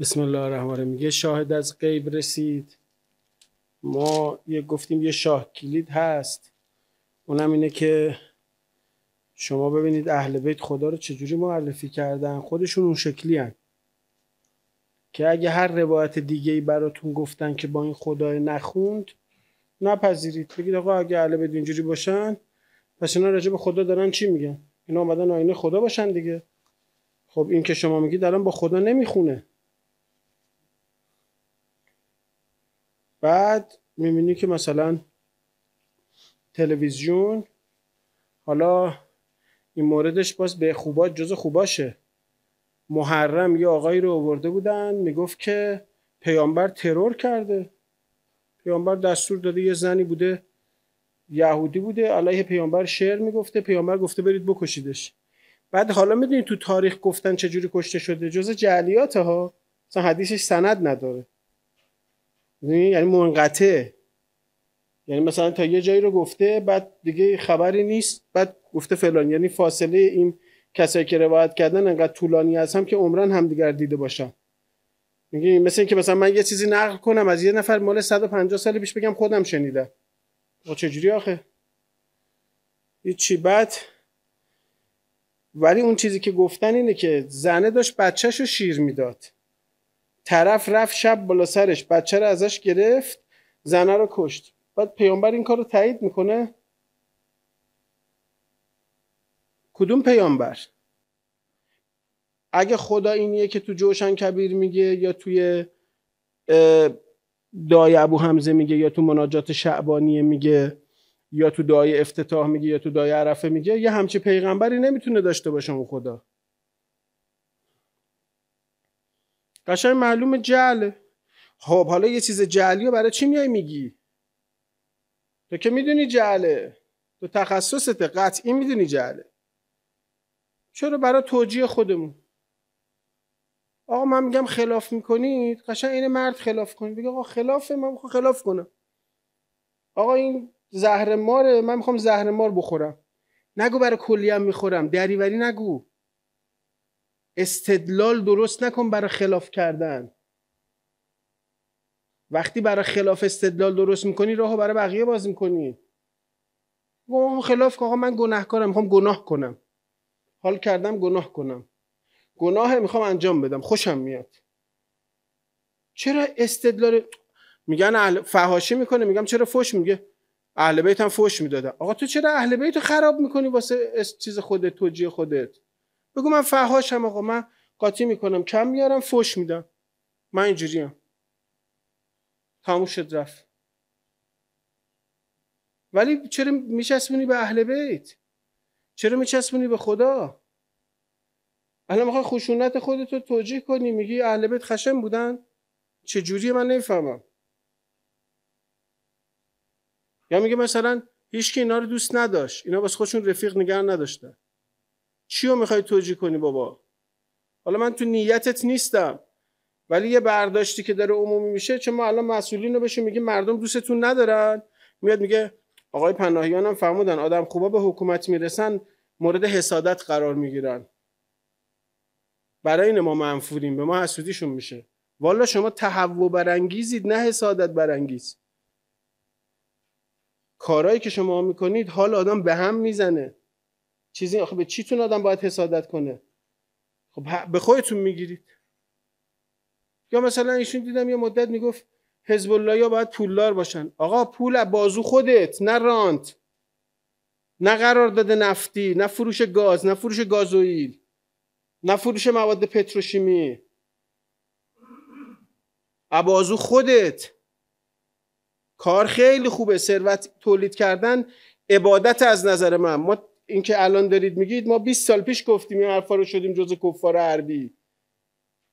بسم الله الرحمن الرحیم شاهد از غیب رسید ما یه گفتیم یه شاه کلید هست اونم اینه که شما ببینید اهل بیت خدا رو چجوری معرفی کردن خودشون اون شکلی هن. که اگه هر روایت دیگه ای براتون گفتن که با این خدای نخوند نپذیرید بگید آقا اگه اهل بیت اینجوری باشن پس اینا راجع به خدا دارن چی میگن اینا آمدن آینه خدا باشن دیگه خب این که شما میگید الان با خدا نمیخونه بعد میبینی که مثلا تلویزیون حالا این موردش باز به خوبه، جز خوباشه محرم یه آقایی رو آورده بودن میگفت که پیامبر ترور کرده پیامبر دستور داده یه زنی بوده یهودی بوده علیه پیامبر شعر میگفته پیامبر گفته برید بکشیدش بعد حالا میدونید تو تاریخ گفتن چجوری کشته شده جز جعلیات ها حدیثش سند نداره یعنی-, یعنی منقطع یعنی مثلا تا یه جایی رو گفته بعد دیگه خبری نیست بعد گفته فلان یعنی فاصله این کسایی که روایت کردن انقدر طولانی هستم که هم همدیگر دیده باشم میگه مثل اینکه مثلا من یه چیزی نقل کنم از یه نفر مال 150 سال پیش بگم خودم شنیدم و چجوری آخه چی بعد ولی اون چیزی که گفتن اینه که زنه داشت بچهش رو شیر میداد طرف رفت شب بالا سرش بچه رو ازش گرفت زنه رو کشت بعد پیامبر این کار رو تایید میکنه کدوم پیامبر اگه خدا اینیه که تو جوشن کبیر میگه یا توی دای ابو حمزه میگه یا تو مناجات شعبانیه میگه یا تو دای افتتاح میگه یا تو دای عرفه میگه یه همچی پیغمبری نمیتونه داشته باشه اون خدا قشنگ معلوم جله خب حالا یه چیز جعلی رو برای چی میای میگی تو که میدونی جعله تو تخصصت قطعی میدونی جعله چرا برای توجیه خودمون آقا من میگم خلاف میکنید قشنگ این مرد خلاف کنید بگه آقا خلافه من میخوام خلاف کنم آقا این زهر ماره من میخوام زهر مار بخورم نگو برای کلی هم میخورم دریوری نگو استدلال درست نکن برای خلاف کردن وقتی برای خلاف استدلال درست میکنی راهو برای بقیه باز میکنی خلاف که آقا من گناهکارم میخوام گناه کنم حال کردم گناه کنم گناه میخوام انجام بدم خوشم میاد چرا استدلال میگن اهل فحاشی میکنه میگم چرا فوش میگه اهل بیت هم فوش میدادن آقا تو چرا اهل بیت رو خراب میکنی واسه چیز خودت توجیه خودت بگو من فهاشم آقا من قاطی میکنم کم میارم فوش میدم من اینجوریم تموم شد رفت ولی چرا میچسبونی به اهل بیت چرا میچسبونی به خدا الان میخوای خشونت خودت رو توجیه کنی میگی اهل بیت خشم بودن چه جوری من نمیفهمم یا میگه مثلا هیچکی اینا رو دوست نداشت اینا بس خودشون رفیق نگر نداشتن چی رو میخوای توجیه کنی بابا حالا من تو نیتت نیستم ولی یه برداشتی که داره عمومی میشه چه ما الان مسئولین رو بشه میگه مردم دوستتون ندارن میاد میگه آقای پناهیان هم فرمودن آدم خوبا به حکومت میرسن مورد حسادت قرار میگیرن برای این ما منفوریم به ما حسودیشون میشه والا شما تهوع برانگیزید نه حسادت برانگیز کارهایی که شما میکنید حال آدم به هم میزنه چیزی آخه به چیتون آدم باید حسادت کنه خب به خودتون میگیرید یا مثلا ایشون دیدم یه مدت میگفت حزب الله یا باید پولدار باشن آقا پول بازو خودت نه رانت نه قرار داده نفتی نه فروش گاز نه فروش گازوئیل نه فروش مواد پتروشیمی بازو خودت کار خیلی خوبه ثروت تولید کردن عبادت از نظر من ما اینکه الان دارید میگید ما 20 سال پیش گفتیم این حرفا رو شدیم جزء کفار عربی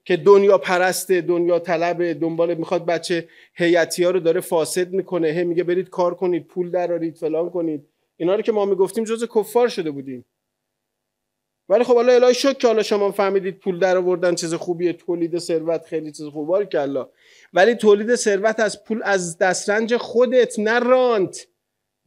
که دنیا پرسته دنیا طلب دنبال میخواد بچه هیتی ها رو داره فاسد میکنه هی میگه برید کار کنید پول درارید فلان کنید اینا رو که ما میگفتیم جزء کفار شده بودیم ولی خب الله الهی شد که حالا شما فهمیدید پول در آوردن چیز خوبیه تولید ثروت خیلی چیز خوبه الله ولی تولید ثروت از پول از دسترنج خودت نه رانت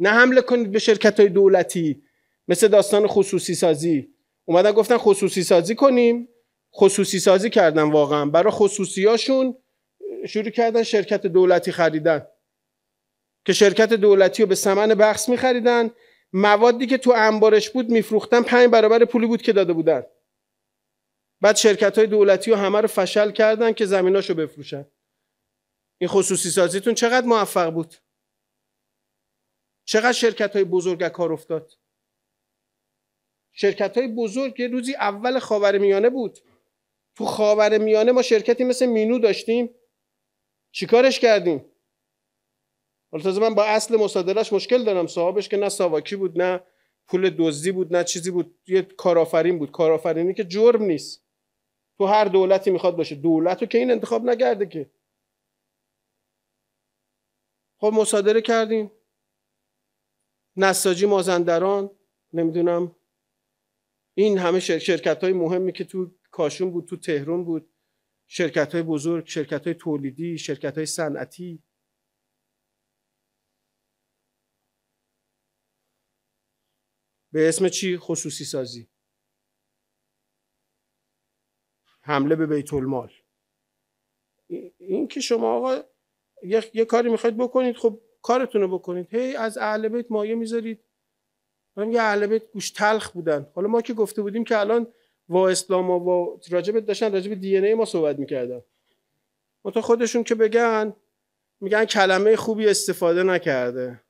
نه حمله کنید به شرکت های دولتی مثل داستان خصوصی سازی اومدن گفتن خصوصی سازی کنیم خصوصی سازی کردن واقعا برای خصوصیاشون شروع کردن شرکت دولتی خریدن که شرکت دولتی رو به ثمن بخص میخریدن موادی که تو انبارش بود میفروختن پنج برابر پولی بود که داده بودن بعد شرکت های دولتی رو همه رو فشل کردن که زمیناشو بفروشن این خصوصی سازیتون چقدر موفق بود چقدر شرکت های بزرگ کار افتاد شرکت های بزرگ یه روزی اول خاور میانه بود تو خاور میانه ما شرکتی مثل مینو داشتیم چیکارش کردیم حالا تازه من با اصل مصادرهش مشکل دارم صاحبش که نه ساواکی بود نه پول دزدی بود نه چیزی بود یه کارآفرین بود کارآفرینی که جرم نیست تو هر دولتی میخواد باشه دولت رو که این انتخاب نکرده که خب مصادره کردیم نساجی مازندران نمیدونم این همه شرکت های مهمی که تو کاشون بود تو تهران بود شرکت های بزرگ شرکت های تولیدی شرکت های صنعتی به اسم چی خصوصی سازی حمله به بیت المال این که شما آقا یه،, کاری میخواید بکنید خب کارتون رو بکنید هی از اهل بیت مایه میذارید من یه اهل گوش تلخ بودن حالا ما که گفته بودیم که الان وا اسلام و راجب داشتن راجب دی ای ما صحبت میکردن تا خودشون که بگن میگن کلمه خوبی استفاده نکرده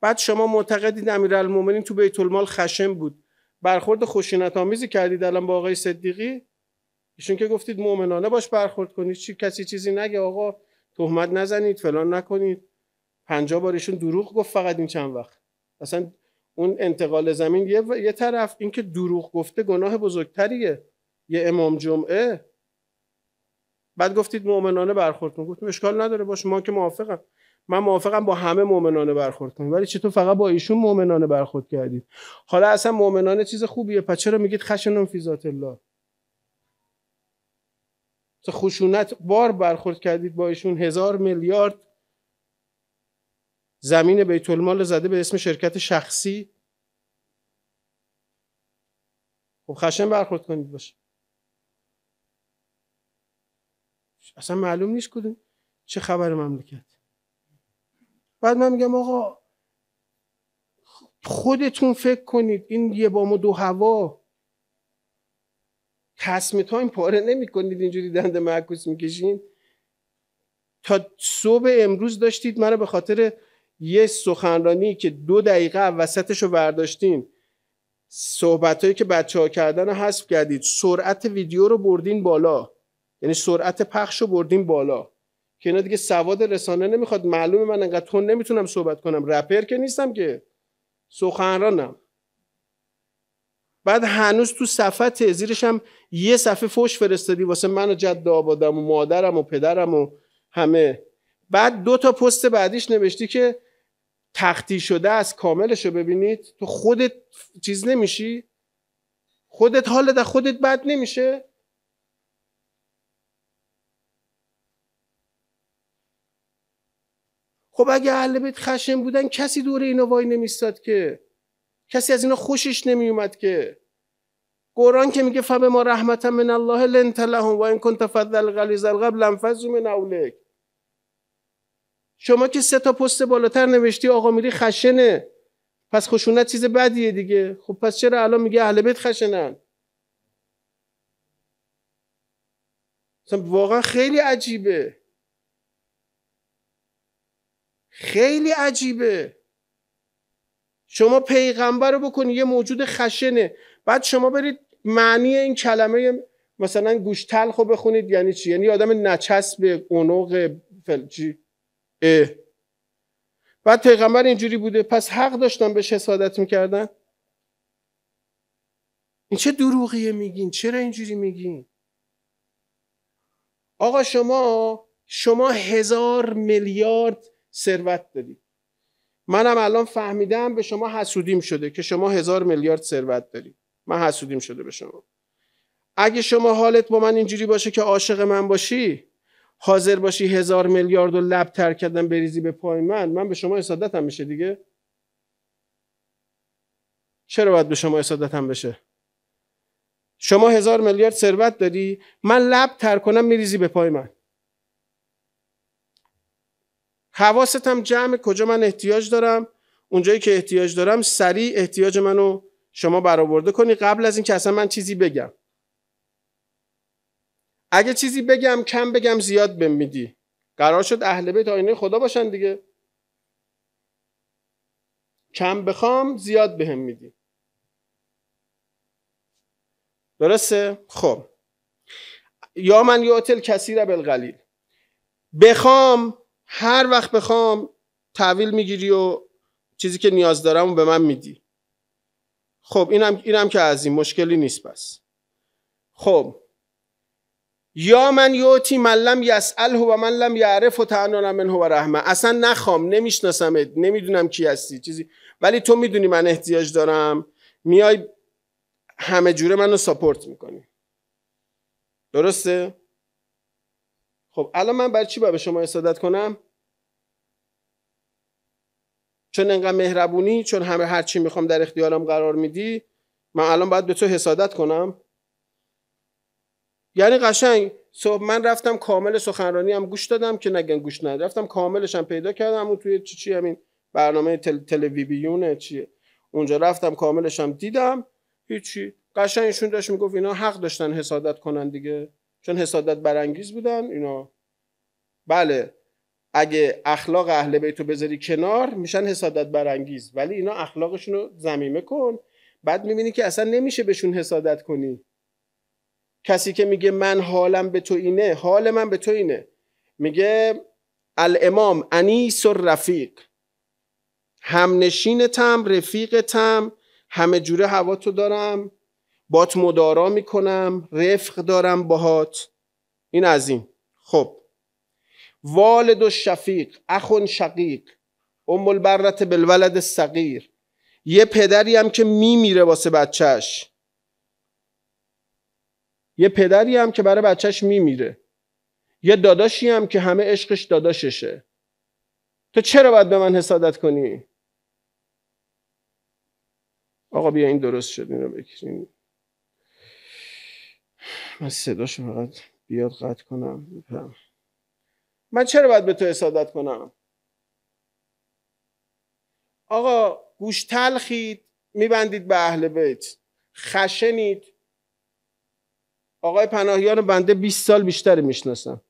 بعد شما معتقدید امیرالمومنین تو بیت المال خشم بود برخورد خوشینت آمیزی کردید الان با آقای صدیقی ایشون که گفتید مؤمنانه باش برخورد کنید چی کسی چیزی نگه آقا تهمت نزنید فلان نکنید پنجاه بارشون دروغ گفت فقط این چند وقت اصلا اون انتقال زمین یه, و... یه طرف اینکه دروغ گفته گناه بزرگتریه یه امام جمعه بعد گفتید مؤمنانه برخورد کن گفتم اشکال نداره باش ما که موافقم من موافقم با همه مؤمنانه برخورد کنیم ولی چطور فقط با ایشون مؤمنانه برخورد کردید حالا اصلا مؤمنانه چیز خوبیه پس چرا میگید خشنم فی ذات الله خشونت بار برخورد کردید با ایشون هزار میلیارد زمین بیت المال زده به اسم شرکت شخصی خب خشن برخورد کنید باشه اصلا معلوم نیست کدوم چه خبر مملکت بعد من میگم آقا خودتون فکر کنید این یه با و دو هوا ها این پاره نمی کنید اینجوری دنده معکوس میکشین تا صبح امروز داشتید منو به خاطر یه سخنرانی که دو دقیقه وسطش رو برداشتین صحبت هایی که بچه ها کردن رو حذف کردید سرعت ویدیو رو بردین بالا یعنی سرعت پخش رو بردین بالا که اینا دیگه سواد رسانه نمیخواد معلومه من انقدر تون نمیتونم صحبت کنم رپر که نیستم که سخنرانم بعد هنوز تو صفحه زیرش هم یه صفحه فوش فرستادی واسه من و جد آبادم و مادرم و پدرم و همه بعد دو تا پست بعدیش نوشتی که تختی شده است کاملش رو ببینید تو خودت چیز نمیشی خودت حال در خودت بد نمیشه خب اگه اهل بیت خشم بودن کسی دور اینا وای نمیستاد که کسی از اینا خوشش نمیومد که قرآن که میگه فب ما رحمت من الله لنت لهم و این کنت فضل غلیظ القلب لنفذ من اولک شما که سه تا پست بالاتر نوشتی آقا میری خشنه پس خشونت خب چیز بدیه دیگه خب پس چرا الان میگه اهل بیت خشنن واقعا خیلی عجیبه خیلی عجیبه شما پیغمبر رو بکنی یه موجود خشنه بعد شما برید معنی این کلمه مثلا گوش تلخ رو بخونید یعنی چی یعنی آدم نچسب اونوق فلجی. بعد پیغمبر اینجوری بوده پس حق داشتن بهش حسادت میکردن این چه دروغیه میگین چرا اینجوری میگین آقا شما شما هزار میلیارد ثروت دارید منم الان فهمیدم به شما حسودیم شده که شما هزار میلیارد ثروت دارید من حسودیم شده به شما اگه شما حالت با من اینجوری باشه که عاشق من باشی حاضر باشی هزار میلیارد و لب تر کردن بریزی به پای من من به شما حسادتم میشه دیگه چرا باید به شما حسادتم بشه شما هزار میلیارد ثروت داری من لب تر کنم میریزی به پای من حواستم جمع کجا من احتیاج دارم اونجایی که احتیاج دارم سریع احتیاج منو شما برآورده کنی قبل از اینکه اصلا من چیزی بگم اگه چیزی بگم کم بگم زیاد بهم میدی قرار شد اهل بیت آینه خدا باشن دیگه کم بخوام زیاد بهم میدی درسته خب یا من کسی را بالقلیل بخوام هر وقت بخوام تحویل میگیری و چیزی که نیاز دارم و به من میدی خب اینم اینم که از این مشکلی نیست پس خب یا من یوتی من لم یسأل و من لم یعرف و من منه و رحمه اصلا نخوام نمیشناسمت نمیدونم کی هستی چیزی ولی تو میدونی من احتیاج دارم میای همه جوره منو ساپورت میکنی درسته؟ خب الان من برای چی باید به شما حسادت کنم؟ چون انقدر مهربونی چون همه هر میخوام در اختیارم قرار میدی من الان باید به تو حسادت کنم یعنی قشنگ من رفتم کامل سخنرانی هم گوش دادم که نگن گوش نده رفتم کاملش هم پیدا کردم اون توی چی چی همین برنامه تل تلویبیونه چیه اونجا رفتم کاملش هم دیدم هیچی قشنگ ایشون داشت میگفت اینا حق داشتن حسادت کنن دیگه چون حسادت برانگیز بودن اینا بله اگه اخلاق اهل بیتو بذاری کنار میشن حسادت برانگیز ولی اینا اخلاقشون رو زمیمه کن بعد میبینی که اصلا نمیشه بهشون حسادت کنی کسی که میگه من حالم به تو اینه حال من به تو اینه میگه الامام انیس و رفیق همنشینتم رفیقتم همه جوره هوا تو دارم بات مدارا میکنم رفق دارم باهات این از این خب والد و شفیق اخون شقیق ام البرت بالولد الصغیر یه پدری هم که میمیره واسه بچهش یه پدری هم که برای بچهش میمیره یه داداشی هم که همه عشقش داداششه تو چرا باید به من حسادت کنی؟ آقا بیا این درست شد این رو بکرین. من صداشو فقط بیاد قطع کنم من چرا باید به تو حسادت کنم؟ آقا گوش تلخید میبندید به اهل بیت خشنید آقای پناهیان بنده 20 سال بیشتر میشناسم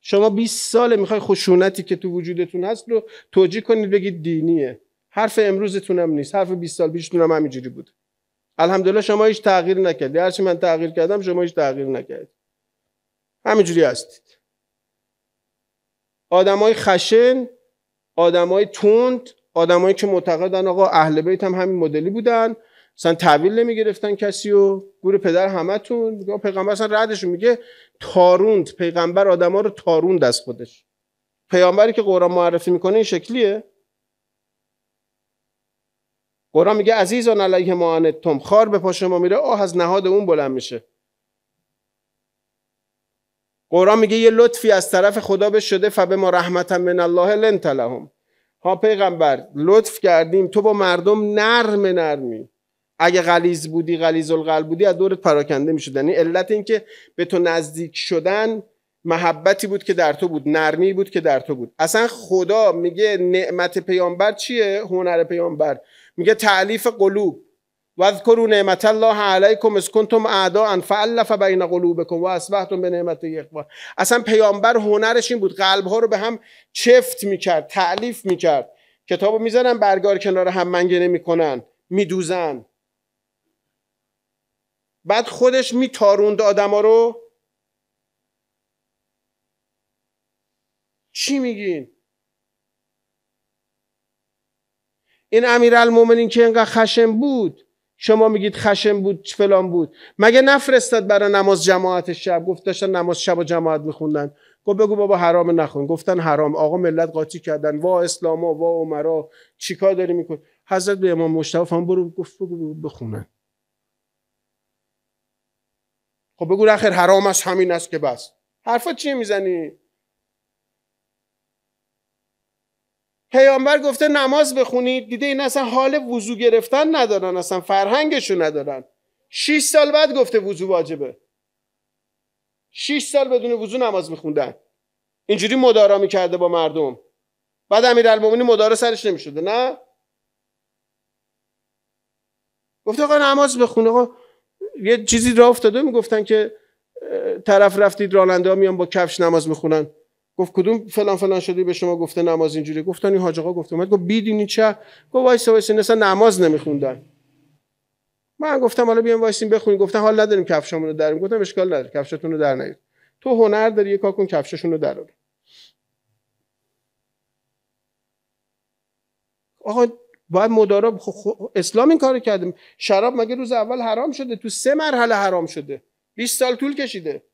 شما 20 ساله میخوای خشونتی که تو وجودتون هست رو توجیه کنید بگید دینیه حرف امروزتونم نیست حرف 20 سال پیشتونم همینجوری بود الحمدلله شما هیچ تغییر نکردی هرچی من تغییر کردم شما هیچ تغییر نکردید همینجوری هستید آدمای خشن آدمای تند آدمایی که معتقدن آقا اهل بیت هم همین مدلی بودن مثلا تحویل نمیگرفتن کسی و گور پدر همتون پیغمبر اصلا ردش میگه تاروند پیغمبر آدما رو تاروند از خودش پیامبری که قرآن معرفی میکنه این شکلیه قرآن میگه عزیزان علیه ما انتم خار به پاش ما میره آه از نهاد اون بلند میشه قرآن میگه یه لطفی از طرف خدا به شده فبه ما رحمتا من الله لنت لهم ها پیغمبر لطف کردیم تو با مردم نرم نرمی اگه غلیز بودی غلیز القلب بودی از دورت پراکنده میشد یعنی علت این که به تو نزدیک شدن محبتی بود که در تو بود نرمی بود که در تو بود اصلا خدا میگه نعمت پیامبر چیه هنر پیامبر میگه تعلیف قلوب و نعمت الله علیکم اذ کنتم اعداء فالف بین قلوبکم و بنعمت به اصلا پیامبر هنرش این بود قلب ها رو به هم چفت میکرد تعلیف میکرد کتابو میزنن برگار کنار هم منگنه میکنن میدوزن بعد خودش میتاروند آدما رو چی میگین این امیرالمومنین که اینقدر خشم بود شما میگید خشم بود فلان بود مگه نفرستاد برای نماز جماعت شب گفت داشتن نماز شب و جماعت میخوندن گفت بگو بابا حرام نخون گفتن حرام آقا ملت قاطی کردن وا اسلاما وا عمرا چیکار داری میکن حضرت به امام مشتاق هم برو گفت بگو بخونن خب بگو آخر حرام است همین است که بس حرفا چیه میزنی پیامبر گفته نماز بخونید دیده این اصلا حال وضو گرفتن ندارن اصلا فرهنگشون ندارن 6 سال بعد گفته وضو واجبه 6 سال بدون وضو نماز میخوندن اینجوری مدارا میکرده با مردم بعد امیرالمومنین مدارا سرش نمیشده نه گفته آقا نماز بخونه آقا یه چیزی را افتاده میگفتن که طرف رفتید راننده ها میان با کفش نماز میخونن گفت کدوم فلان فلان شده به شما گفته نماز اینجوری گفتن این حاج آقا گفت اومد گفت بیدینی چه گفت وایس وایس اصلا نماز نمیخوندن من گفتم حالا بیام وایسین بخونیم گفتن حال نداریم کفشامونو رو دریم گفتم اشکال نداره کفشتون رو در نیار تو هنر داری یه کاکون کفششون رو در آقا باید مدارا خب، خب، اسلام این کارو کرده شراب مگه روز اول حرام شده تو سه مرحله حرام شده 20 سال طول کشیده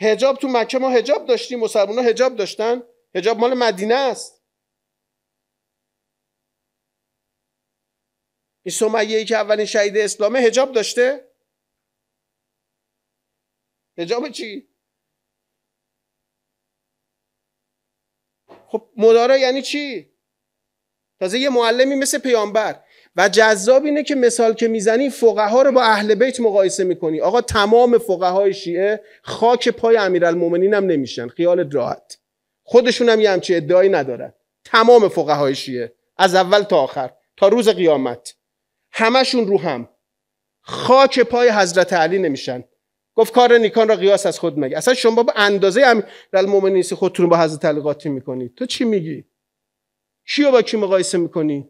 هجاب تو مکه ما هجاب داشتیم مسلمان ها هجاب داشتن هجاب مال مدینه است این سمیه ای که اولین شهید اسلامه هجاب داشته هجاب چی؟ خب مدارا یعنی چی؟ تازه یه معلمی مثل پیامبر و جذاب اینه که مثال که میزنی ها رو با اهل بیت مقایسه میکنی آقا تمام فقه های شیعه خاک پای امیرالمومنین هم نمیشن خیالت راحت خودشون هم یه همچی ادعایی ندارن تمام فقه های شیعه از اول تا آخر تا روز قیامت همشون رو هم خاک پای حضرت علی نمیشن گفت کار نیکان را قیاس از خود مگه اصلا شما با اندازه امیرالمومنین خودتون با حضرت علی قاطی میکنید تو چی میگی کیو با کی مقایسه میکنی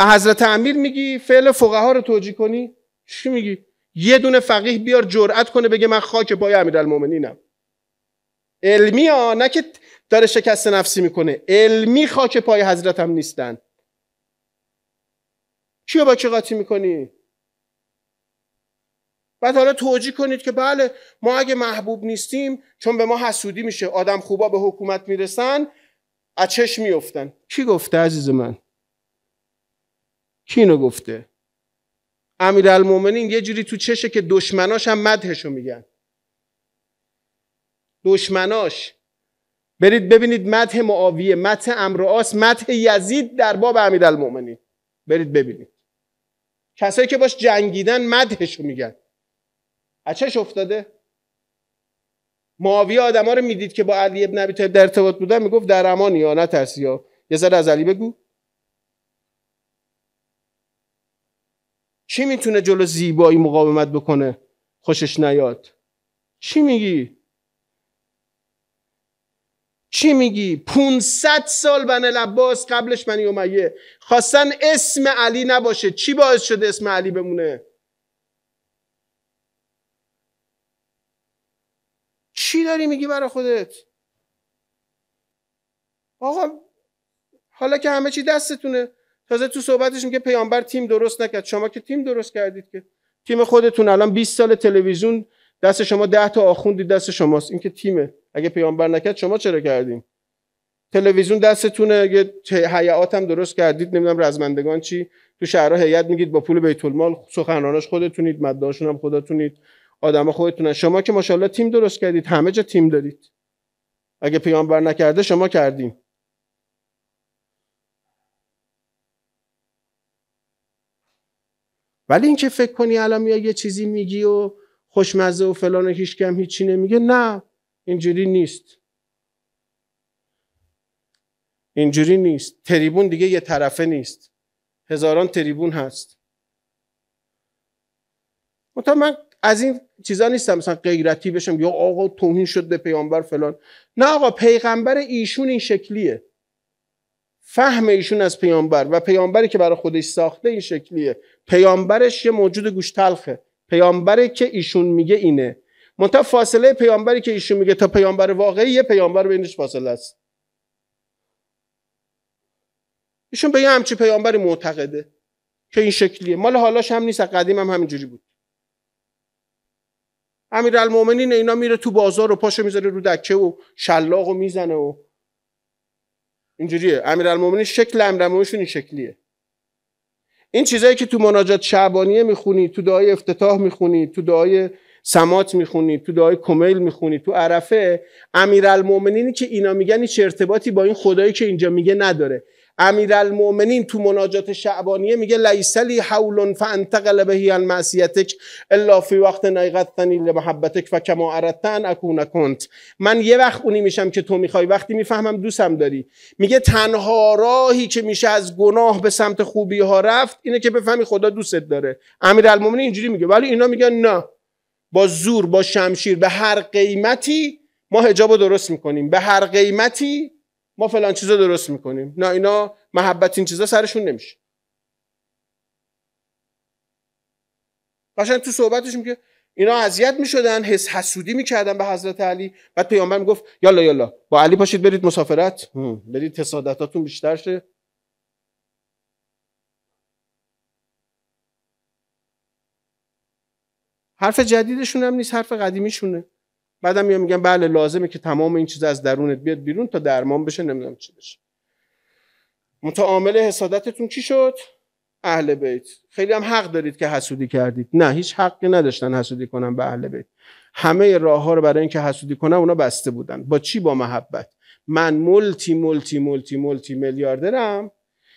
حضرت امیر میگی فعل ها رو توجیه کنی چی میگی یه دونه فقیه بیار جرأت کنه بگه من خاک پای المومنینم علمی ها نه که داره شکست نفسی میکنه علمی خاک پای حضرتم نیستن کیو با کی قاطی میکنی بعد حالا توجیه کنید که بله ما اگه محبوب نیستیم چون به ما حسودی میشه آدم خوبا به حکومت میرسن از چش میفتن کی گفته عزیز من کی اینو گفته المومنین یه جوری تو چشه که دشمناش هم مدهشو میگن دشمناش برید ببینید مدح معاویه مدح امرعاس مدح یزید در باب المومنین. برید ببینید کسایی که باش جنگیدن مدهشو میگن از چش افتاده معاویه آدما رو میدید که با علی ابن ابی طالب در ارتباط بودن میگفت در امان یا نترسی یا یه ذره از علی بگو چی میتونه جلو زیبایی مقاومت بکنه خوشش نیاد چی میگی چی میگی 500 سال بن لباس قبلش بنی امیه خواستن اسم علی نباشه چی باعث شده اسم علی بمونه چی داری میگی برای خودت آقا حالا که همه چی دستتونه تازه تو صحبتش میگه پیامبر تیم درست نکرد شما که تیم درست کردید که تیم خودتون الان 20 سال تلویزیون دست شما 10 تا آخوندی دست شماست این که تیمه اگه پیامبر نکرد شما چرا کردیم؟ تلویزیون دستتونه اگه حیات هم درست کردید نمیدونم رزمندگان چی تو شهرها هیئت میگید با پول بیت المال سخنراناش خودتونید مدداشون هم خودتونید آدم خودتونن شما که ماشاءالله تیم درست کردید همه جا تیم دارید اگه پیامبر نکرده شما کردیم ولی اینکه فکر کنی الان میای یه چیزی میگی و خوشمزه و فلان و هیچ کم هیچی نمیگه نه اینجوری نیست اینجوری نیست تریبون دیگه یه طرفه نیست هزاران تریبون هست من از این چیزا نیستم مثلا غیرتی بشم یا آقا توهین شد به پیامبر فلان نه آقا پیغمبر ایشون این شکلیه فهم ایشون از پیامبر و پیامبری که برای خودش ساخته این شکلیه پیامبرش یه موجود گوش تلخه پیامبری که ایشون میگه اینه منتها فاصله پیامبری که ایشون میگه تا پیامبر واقعی یه پیامبر بینش فاصله است ایشون به یه همچی پیامبری معتقده که این شکلیه مال حالاش هم نیست قدیم هم همینجوری بود امیرالمومنین اینا میره تو بازار و پاشو میذاره رو دکه و شلاقو میزنه و اینجوریه امیرالمومنین شکل امیرالمومنینشون این شکلیه این چیزایی که تو مناجات شعبانیه میخونی تو دعای افتتاح میخونی تو دعای سمات میخونی تو دعای کمیل میخونی تو عرفه امیرالمومنینی که اینا میگن هیچ ارتباطی با این خدایی که اینجا میگه نداره امیرالمؤمنین تو مناجات شعبانیه میگه لیسلی حول فانتقل بهی عن معصیتک الا فی وقت نیقتنی لمحبتک فکما اردتن اکون کنت من یه وقت اونی میشم که تو میخوای وقتی میفهمم دوستم داری میگه تنها راهی که میشه از گناه به سمت خوبی ها رفت اینه که بفهمی خدا دوستت داره امیرالمؤمنین اینجوری میگه ولی اینا میگن نه با زور با شمشیر به هر قیمتی ما حجاب درست میکنیم به هر قیمتی ما فلان چیزا درست میکنیم نه اینا محبت این چیزا سرشون نمیشه قشنگ تو صحبتش میگه اینا اذیت میشدن حس حسودی میکردن به حضرت علی بعد پیامبر میگفت یالا یالا با علی پاشید برید مسافرت برید تصادتاتون بیشتر شه حرف جدیدشون هم نیست حرف قدیمیشونه بعدم میام میگم بله لازمه که تمام این چیز از درونت بیاد بیرون تا درمان بشه نمیدونم چی بشه متعامل حسادتتون چی شد اهل بیت خیلی هم حق دارید که حسودی کردید نه هیچ حقی نداشتن حسودی کنن به اهل بیت همه راه ها رو برای اینکه حسودی کنم اونا بسته بودن با چی با محبت من ملتی ملتی ملتی ملتی میلیاردرم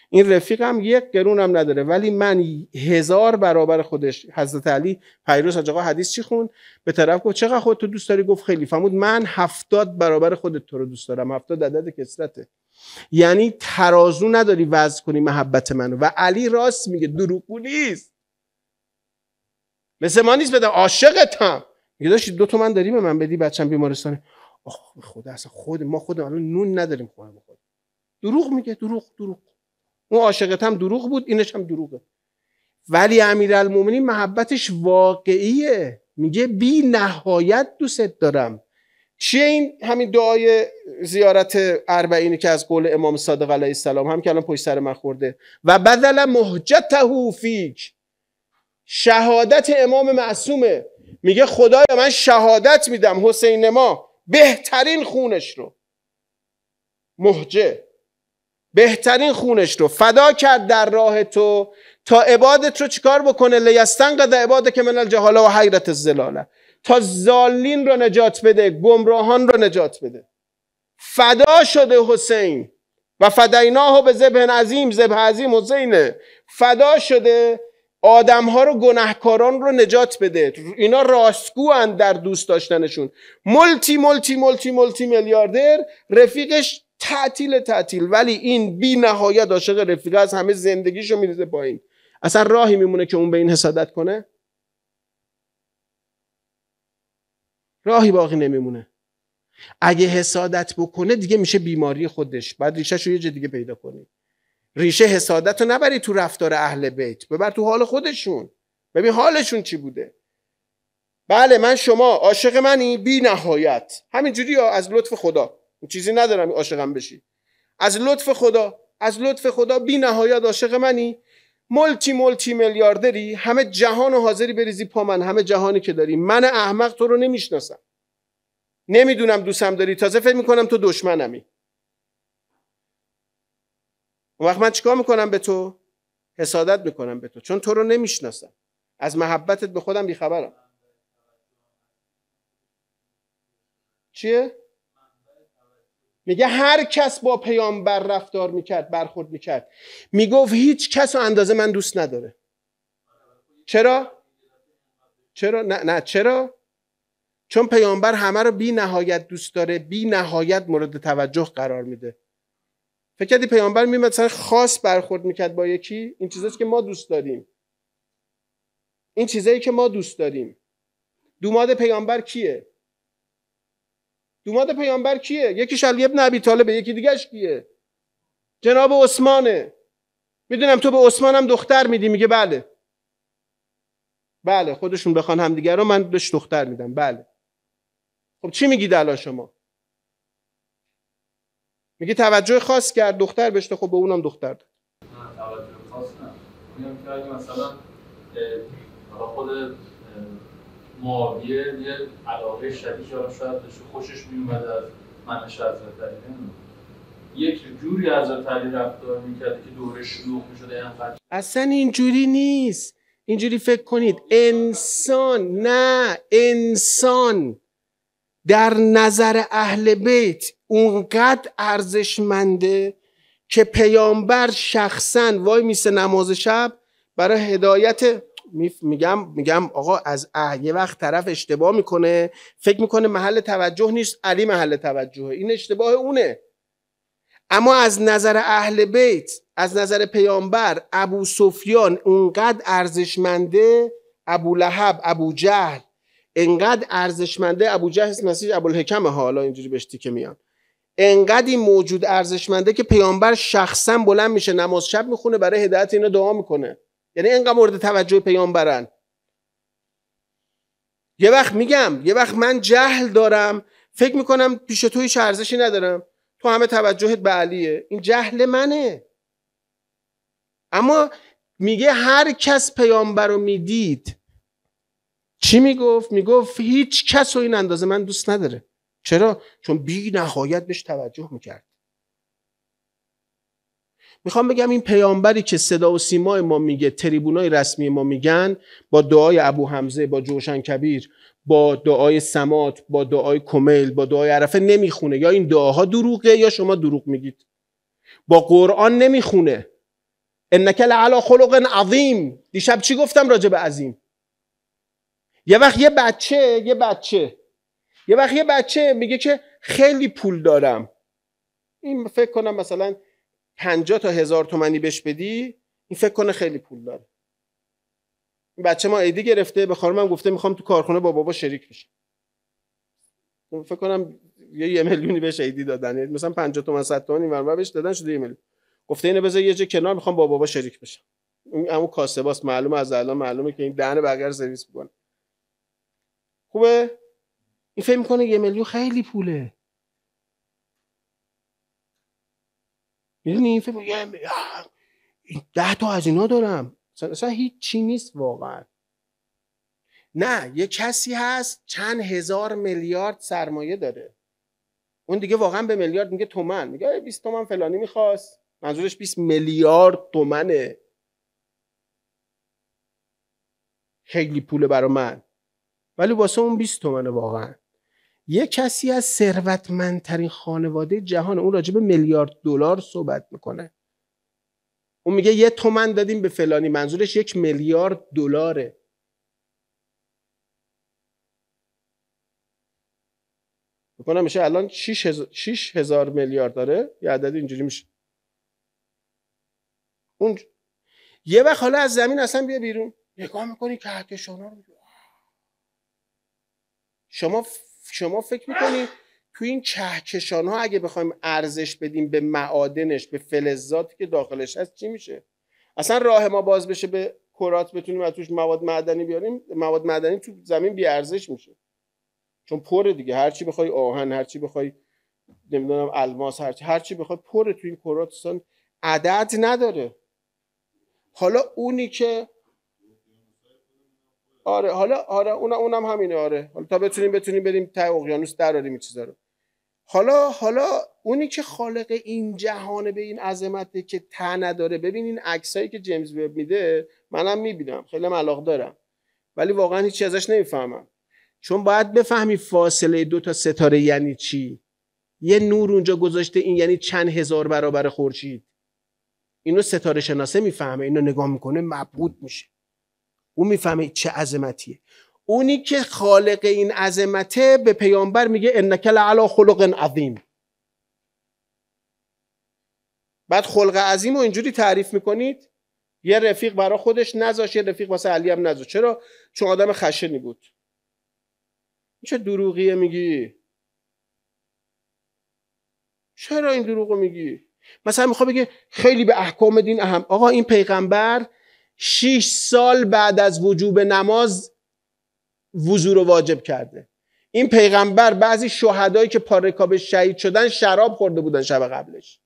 این رفیقم یک گرون هم نداره ولی من هزار برابر خودش حضرت علی پیروز حدیث چی خون به طرف گفت چقدر خودت دوست داری گفت خیلی فهمود من هفتاد برابر خودت تو رو دوست دارم هفتاد عدد کسرته یعنی ترازو نداری وزن کنی محبت منو و علی راست میگه دروغگو نیست مثل ما نیست بدم عاشقتم میگه داشتی دو من داری به من بدی بچم بیمارستانه آخ خدا اصلا خود ما خودمون نون نداریم دروغ میگه دروغ دروغ اون عاشقت هم دروغ بود اینش هم دروغه ولی امیرالمومنین محبتش واقعیه میگه بی نهایت دوست دارم چیه این همین دعای زیارت اربعینه که از قول امام صادق علیه السلام هم که الان پشت سر من خورده و بدل مهجته فیک شهادت امام معصومه میگه خدایا من شهادت میدم حسین ما بهترین خونش رو مهجه بهترین خونش رو فدا کرد در راه تو تا عبادت رو چیکار بکنه لیستن قد عباده که من الجهاله و حیرت الزلاله تا زالین رو نجات بده گمراهان رو نجات بده فدا شده حسین و فدیناه به زبه عظیم زبه عظیم حسینه فدا شده آدم ها رو گناهکاران رو نجات بده اینا راستگو در دوست داشتنشون ملتی ملتی ملتی ملتی میلیاردر رفیقش تعطیل تعطیل ولی این بی نهایت عاشق رفیقه از همه زندگیشو میریزه پایین اصلا راهی میمونه که اون به این حسادت کنه راهی باقی نمیمونه اگه حسادت بکنه دیگه میشه بیماری خودش بعد ریشه رو یه جه دیگه پیدا کنی ریشه حسادت رو نبری تو رفتار اهل بیت ببر تو حال خودشون ببین حالشون چی بوده بله من شما عاشق منی بی نهایت همینجوری از لطف خدا چیزی ندارم عاشقم بشی از لطف خدا از لطف خدا بی نهایت عاشق منی ملتی ملتی میلیاردری همه جهان و حاضری بریزی پا من همه جهانی که داری من احمق تو رو نمیشناسم نمیدونم دوستم داری تازه فکر میکنم تو دشمنمی اون وقت من چیکار میکنم به تو حسادت میکنم به تو چون تو رو نمیشناسم از محبتت به خودم بیخبرم چیه میگه هر کس با پیامبر رفتار میکرد برخورد میکرد میگفت هیچ کس و اندازه من دوست نداره چرا؟ چرا؟ نه, نه چرا؟ چون پیامبر همه رو بی نهایت دوست داره بی نهایت مورد توجه قرار میده فکر کردی پیامبر می مثلا خاص برخورد میکرد با یکی این چیزاست که ما دوست داریم این چیزایی که ما دوست داریم دوماد پیامبر کیه دوماد پیامبر کیه یکیش علی ابن ابی طالبه، یکی دیگهش کیه جناب عثمانه میدونم تو به عثمانم دختر میدی میگه بله بله خودشون بخوان همدیگه رو من بهش دختر میدم بله خب چی میگید الان شما میگه توجه خاص کرد دختر بشته، خب به اونم دختر داد توجه خاص نه میگم که مثلا خود معاویه یه علاقه که شاید شاید داشته خوشش میومد از منش حضرت علی یک جوری حضرت علی رفتار کرد که دوره شلوغ میشده انقدر اصلا اینجوری نیست اینجوری فکر کنید انسان نه انسان در نظر اهل بیت اونقدر ارزشمنده که پیامبر شخصا وای میسه نماز شب برای هدایت میگم میگم آقا از اه یه وقت طرف اشتباه میکنه فکر میکنه محل توجه نیست علی محل توجهه این اشتباه اونه اما از نظر اهل بیت از نظر پیامبر ابو سفیان اونقدر ارزشمنده ابو لحب ابو جهل انقدر ارزشمنده ابو جهل اسم مسیح ابو الحکم حالا اینجوری بهش که میان انقدر این موجود ارزشمنده که پیامبر شخصا بلند میشه نماز شب میخونه برای هدایت اینا دعا میکنه یعنی اینقدر مورد توجه پیامبرن یه وقت میگم یه وقت من جهل دارم فکر میکنم پیش تو هیچ ارزشی ندارم تو همه توجهت به علیه این جهل منه اما میگه هر کس پیامبر رو میدید چی میگفت میگفت هیچ کس رو این اندازه من دوست نداره چرا چون بی نهایت بهش توجه میکرد میخوام بگم این پیامبری که صدا و سیما ما میگه تریبونای رسمی ما میگن با دعای ابو حمزه با جوشن کبیر با دعای سمات با دعای کمیل با دعای عرفه نمیخونه یا این دعاها دروغه یا شما دروغ میگید با قرآن نمیخونه انکل علا خلق عظیم دیشب چی گفتم راجع به عظیم یه وقت یه بچه یه بچه یه وقت یه بچه میگه که خیلی پول دارم این فکر کنم مثلا 50 تا هزار تومنی بهش بدی این فکر کنه خیلی پول داره این بچه ما ایدی گرفته به خانمم گفته میخوام تو کارخونه با بابا شریک بشم فکر کنم یه یه میلیونی بهش ایدی دادن مثلا 50 تومن 100 تومن اینور بهش دادن شده یه میلیون گفته اینو بذار یه جا کنار میخوام با بابا شریک بشم این کاسه باست، معلومه از الان معلومه که این دهن بغیر سرویس میکنه خوبه این فکر میکنه یه میلیون خیلی پوله میدونی این فکر ده تا از اینا دارم اصلا هیچ چی نیست واقعا نه یه کسی هست چند هزار میلیارد سرمایه داره اون دیگه واقعا به میلیارد میگه تومن میگه 20 تومن فلانی میخواست منظورش 20 میلیارد تومنه خیلی پوله برا من ولی واسه اون 20 تومنه واقعا یه کسی از ثروتمندترین خانواده جهان اون راجب میلیارد دلار صحبت میکنه اون میگه یه تومن دادیم به فلانی منظورش یک میلیارد دلاره میکنم میشه الان 6 هزار, میلیارد داره یه عدد اینجوری میشه اون یه وقت حالا از زمین اصلا بیا بیرون نگاه میکنی که کهکشانا رو شما شما فکر میکنید تو این کهکشان ها اگه بخوایم ارزش بدیم به معادنش به فلزاتی که داخلش هست چی میشه اصلا راه ما باز بشه به کرات بتونیم از توش مواد معدنی بیاریم مواد معدنی تو زمین بی ارزش میشه چون پره دیگه هر چی بخوای آهن هر چی بخوای نمیدونم الماس هر چی هر چی بخوای پره تو این کرات عدد نداره حالا اونی که آره حالا آره اون اونم همینه آره حالا تا بتونیم بتونیم بریم ته اقیانوس دراریم این چیزا رو حالا حالا اونی که خالق این جهان به این عظمته که ته نداره ببینین عکسایی که جیمز وب میده منم میبینم خیلی علاقه دارم ولی واقعا هیچی ازش نمیفهمم چون باید بفهمی فاصله دو تا ستاره یعنی چی یه نور اونجا گذاشته این یعنی چند هزار برابر خورشید اینو ستاره شناسه میفهمه اینو نگاه میکنه مبهوت میشه اون میفهمه چه عظمتیه اونی که خالق این عظمته به پیامبر میگه انک علا خلق عظیم بعد خلق عظیم رو اینجوری تعریف میکنید یه رفیق برا خودش نذاش یه رفیق واسه علی هم نذاش چرا چون آدم خشنی بود چه دروغیه میگی چرا این دروغو میگی مثلا میخواد بگه خیلی به احکام دین اهم آقا این پیغمبر شیش سال بعد از وجوب نماز وضو رو واجب کرده این پیغمبر بعضی شهدایی که پارکاب شهید شدن شراب خورده بودن شب قبلش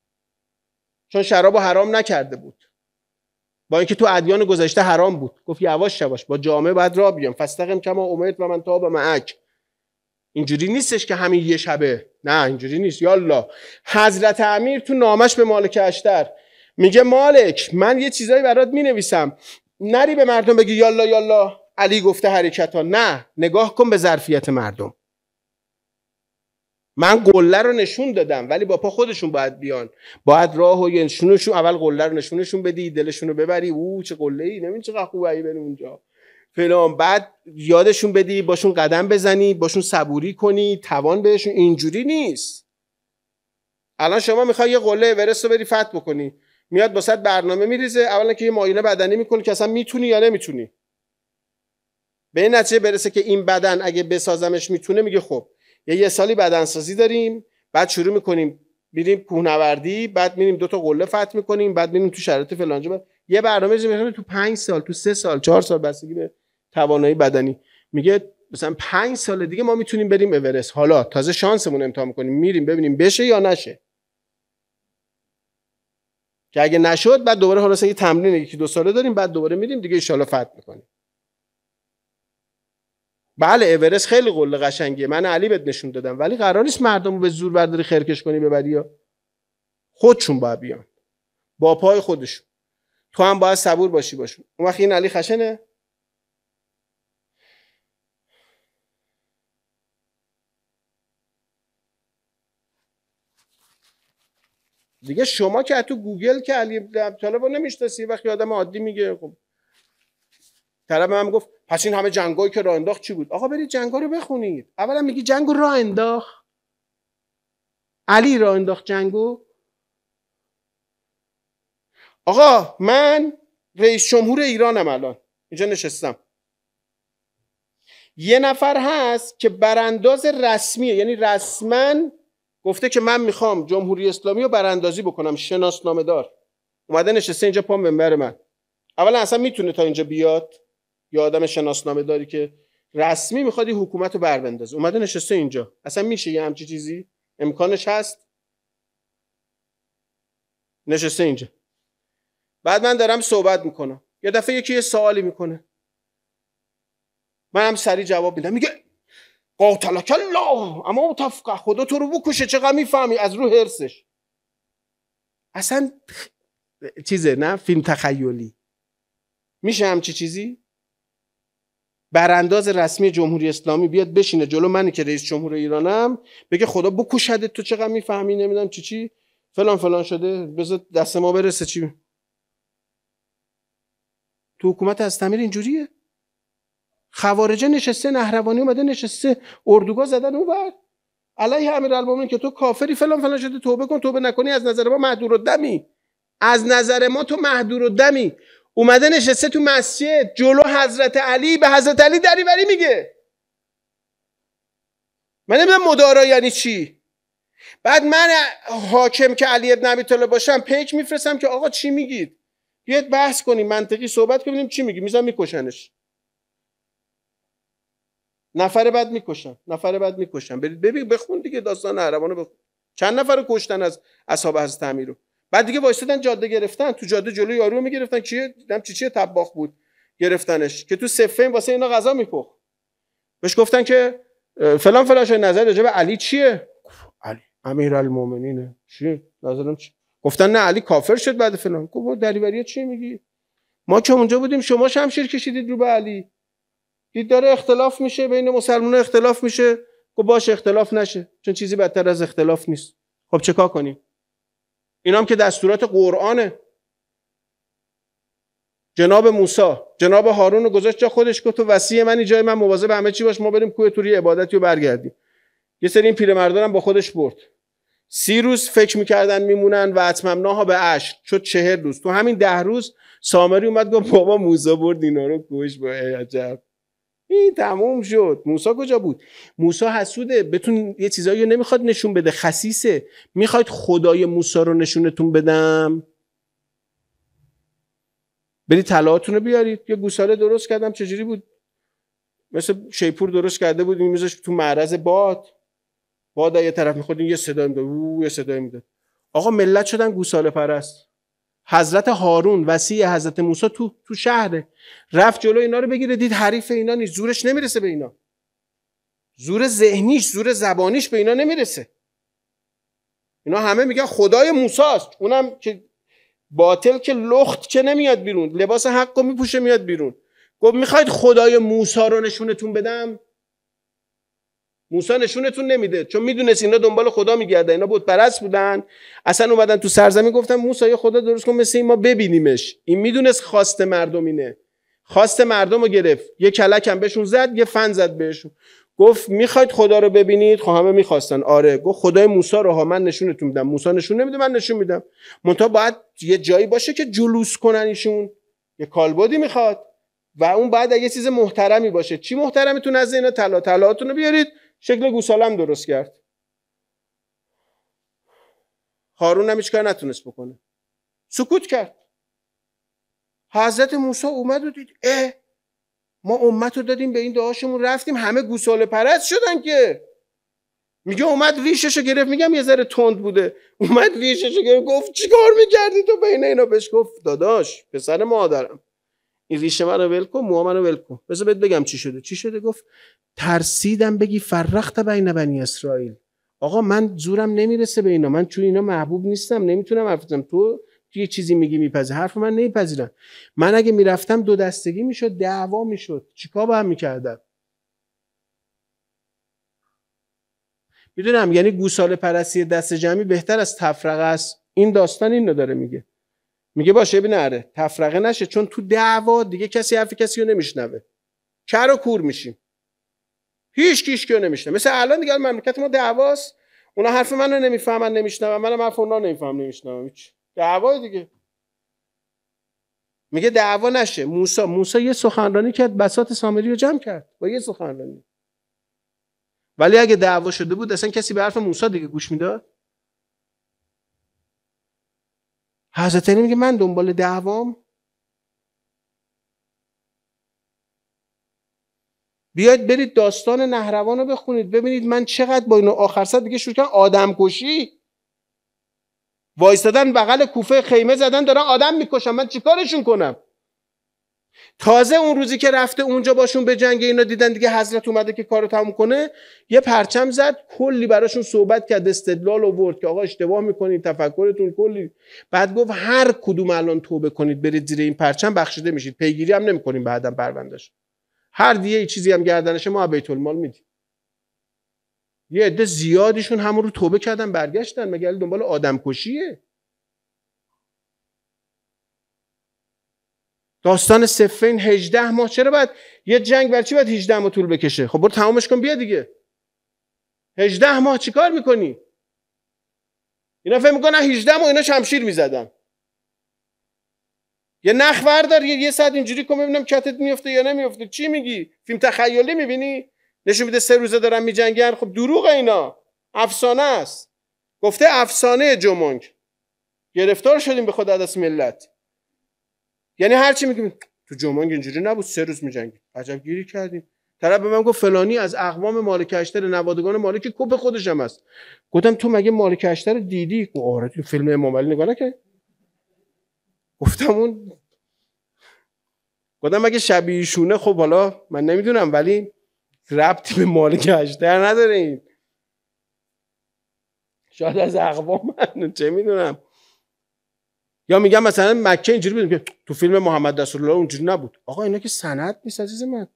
چون شراب رو حرام نکرده بود با اینکه تو ادیان گذشته حرام بود گفت یواش شواش با جامعه باید را بیام فستقم کما امید و من تا به معک اینجوری نیستش که همین یه شبه نه اینجوری نیست یالله حضرت امیر تو نامش به مالک اشتر میگه مالک من یه چیزایی برات مینویسم نری به مردم بگی یالا یالا علی گفته حرکت ها نه نگاه کن به ظرفیت مردم من قله رو نشون دادم ولی با پا خودشون باید بیان باید راه و نشونشون اول قله رو نشونشون بدی دلشون رو ببری او چه گله ای نمیدونی چقدر خوبه ای اونجا فلان بعد یادشون بدی باشون قدم بزنی باشون صبوری کنی توان بهشون اینجوری نیست الان شما میخوای یه قله ورست رو بری فتح بکنی میاد با برنامه میریزه اولا که یه معاینه بدنی میکنه که اصلا میتونی یا نمیتونی به این نتیجه برسه که این بدن اگه بسازمش میتونه میگه خب یه یه سالی بدنسازی داریم بعد شروع میکنیم میریم کوهنوردی بعد میریم دو تا قله فتح میکنیم بعد میریم تو شرایط فلانجا یه برنامه میکنه تو 5 سال تو سه سال چهار سال بستگی به توانایی بدنی میگه مثلا 5 سال دیگه ما میتونیم بریم اورست حالا تازه شانسمون امتحان کنیم میریم ببینیم بشه یا نشه که اگه نشد بعد دوباره حالا یه تمرین یکی دو ساله داریم بعد دوباره میریم دیگه ان فتح میکنیم بله اورست خیلی قله قشنگیه من علی بهت نشون دادم ولی قرار نیست مردم به زور برداری خرکش کنی به یا خودشون باید بیان با پای خودشون تو هم باید صبور باشی باشون اون وقت این علی خشنه دیگه شما که تو گوگل که علی طالب رو نمیشناسی وقتی آدم عادی میگه خب طلب من گفت پس این همه جنگایی که راه انداخت چی بود آقا برید جنگا رو بخونید اولا میگی جنگو راه انداخت علی راه انداخت جنگو آقا من رئیس جمهور ایرانم الان اینجا نشستم یه نفر هست که برانداز رسمیه یعنی رسما گفته که من میخوام جمهوری اسلامی رو براندازی بکنم شناسنامه دار اومده نشسته اینجا پا منبر من اولا اصلا میتونه تا اینجا بیاد یا آدم شناسنامه داری که رسمی میخواد این حکومت رو بر اومده نشسته اینجا اصلا میشه یه همچی چیزی امکانش هست نشسته اینجا بعد من دارم صحبت میکنم یه دفعه یکی یه سوالی میکنه من هم سریع جواب میدم میگه قاتلک الله اما تفقه خدا تو رو بکشه چقدر میفهمی از رو هرسش اصلا چیزه نه فیلم تخیلی میشه همچی چیزی برانداز رسمی جمهوری اسلامی بیاد بشینه جلو منی که رئیس جمهور ایرانم بگه خدا بکشدت تو چقدر میفهمی نمیدونم چی چی فلان فلان شده بذار دست ما برسه چی تو حکومت از تمیر اینجوریه خوارجه نشسته نهروانی اومده نشسته اردوگاه زدن اون بر علیه امیرالمومنین که تو کافری فلان فلان شده توبه کن توبه نکنی از نظر ما محدور و دمی از نظر ما تو محدور و دمی اومده نشسته تو مسجد جلو حضرت علی به حضرت علی دریوری میگه من نمیدونم مدارا یعنی چی بعد من حاکم که علی ابن ابی باشم پیک میفرستم که آقا چی میگید بیاد بحث کنی منطقی صحبت کنیم چی میگی میزن میکشنش نفر بعد میکشن نفر بعد میکشن برید ببین بخون دیگه داستان عربانو بخون چند نفر کشتن از اصحاب از تعمیر رو بعد دیگه وایسادن جاده گرفتن تو جاده جلو یارو میگرفتن کیه دیدم چی چیه تباخ بود گرفتنش که تو صفه واسه اینا غذا میپخ بهش گفتن که فلان فلان شد نظر راجع به علی چیه علی امیرالمومنینه چی نظرم چی گفتن نه علی کافر شد بعد فلان گفت دلیوری چی میگی ما که اونجا بودیم شما شمشیر کشیدید رو به علی دید داره اختلاف میشه بین مسلمان اختلاف میشه گفت باش اختلاف نشه چون چیزی بدتر از اختلاف نیست خب چکار کنیم هم که دستورات قرآنه جناب موسی جناب هارون رو گذاشت جا خودش گفت تو وسیع من جای من مواظب همه چی باش ما بریم کوه توری عبادتی رو برگردیم یه سری این پیرمردان هم با خودش برد سی روز فکر میکردن میمونن و ها به اش شد چهر روز تو همین ده روز سامری اومد گفت بابا موزا برد اینا رو کوش با عجب این تموم شد موسا کجا بود موسا حسوده بتون یه چیزایی رو نمیخواد نشون بده خسیسه میخواید خدای موسا رو نشونتون بدم برید طلاهاتون رو بیارید یه گوساله درست کردم چجوری بود مثل شیپور درست کرده بود میذاش تو معرض باد باد یه طرف میخورد یه صدای میداد یه صدای میداد آقا ملت شدن گوساله پرست حضرت هارون وسیع حضرت موسی تو تو شهره رفت جلو اینا رو بگیره دید حریف اینا نیست زورش نمیرسه به اینا زور ذهنیش زور زبانیش به اینا نمیرسه اینا همه میگن خدای است اونم که باطل که لخت که نمیاد بیرون لباس حق رو میپوشه میاد بیرون گفت میخواید خدای موسی رو نشونتون بدم موسا نشونتون نمیده چون میدونست اینا دنبال خدا میگردن اینا بود پرست بودن اصلا اومدن تو سرزمین گفتن موسی یه خدا درست کن مثل این ما ببینیمش این میدونست خواست مردم اینه خواست مردم رو گرفت یه کلک هم بهشون زد یه فن زد بهشون گفت میخواید خدا رو ببینید خب همه میخواستن آره گفت خدای موسا رو ها من نشونتون میدم موسا نشون نمیده من نشون میدم منتها باید یه جایی باشه که جلوس کنن ایشون یه کالبدی میخواد و اون بعد یه چیز محترمی باشه چی محترمی تو اینا طلا طلاتون رو بیارید شکل گوسالم درست کرد هارون هم کار نتونست بکنه سکوت کرد حضرت موسی اومد و دید اه ما امت رو دادیم به این دعاشمون رفتیم همه گوساله پرست شدن که میگه اومد ویشش رو گرفت میگم یه ذره تند بوده اومد ویشش گرفت گفت چیکار میکردی تو بین اینا بهش گفت داداش پسر مادرم این ریشه منو ول کن موها منو ول کن بذار بهت بگم چی شده چی شده گفت ترسیدم بگی فرخت بین بنی اسرائیل آقا من زورم نمیرسه به اینا من چون اینا محبوب نیستم نمیتونم حرف بزنم تو یه چیزی میگی میپذیر حرف من نمیپذیرن من اگه میرفتم دو دستگی میشد دعوا میشد چیکار با هم میکردم میدونم یعنی گوساله پرسی دست جمعی بهتر از تفرقه است این داستان این داره میگه میگه باشه ببین آره تفرقه نشه چون تو دعوا دیگه کسی حرف کسی رو نمیشنوه کر و کور میشیم هیچ کیش کیو نمیشنه مثل الان دیگه مملکت ما دعواست اونا حرف منو نمیفهمن نمیشنون منم حرف اونا نمیفهم نمیشنوم هیچ دعوا دیگه میگه دعوا نشه موسی موسی یه سخنرانی کرد بسات سامری رو جمع کرد با یه سخنرانی ولی اگه دعوا شده بود اصلا کسی به حرف موسی دیگه گوش میداد حضرت علی میگه من دنبال دعوام بیاید برید داستان نهروان رو بخونید ببینید من چقدر با اینو آخر سر دیگه شروع کردن آدم کشی وایستادن بغل کوفه خیمه زدن دارن آدم میکشن من چیکارشون کنم تازه اون روزی که رفته اونجا باشون به جنگ اینا دیدن دیگه حضرت اومده که کارو تموم کنه یه پرچم زد کلی براشون صحبت کرد استدلال آورد که آقا اشتباه میکنید تفکرتون کلی بعد گفت هر کدوم الان توبه کنید برید زیر این پرچم بخشیده میشید پیگیری هم نمیکنیم بعدا پروندهش هر دیگه چیزی هم گردنش ما بیت المال میدیم یه عده زیادیشون همون رو توبه کردن برگشتن مگر دنبال آدمکشیه داستان سفین 18 ماه چرا باید یه جنگ بر چی باید 18 ماه طول بکشه خب برو تمامش کن بیا دیگه 18 ماه چیکار میکنی اینا فکر میکنن 18 ماه اینا شمشیر میزدن یه نخ وردار یه ساعت اینجوری کن ببینم کتت میفته یا نمیفته چی میگی فیلم تخیلی میبینی نشون میده سه روزه دارن میجنگن خب دروغ اینا افسانه است گفته افسانه جمونگ گرفتار شدیم به خود دست ملت یعنی هر چی میگیم تو جمعه اینجوری نبود سه روز میجنگی عجب گیری کردیم طرف به من گفت فلانی از اقوام مالک اشتر نوادگان مالک کپ خودش هم است گفتم تو مگه مالک اشتر دیدی آره تو فیلم امام علی نگاه نکردی گفتم اون گفتم مگه شونه خب حالا من نمیدونم ولی ربطی به مالک اشتر نداره این شاید از اقوام چه میدونم یا میگن مثلا مکه اینجوری بود تو فیلم محمد الله اونجوری نبود آقا اینا که سند نیست عزیز من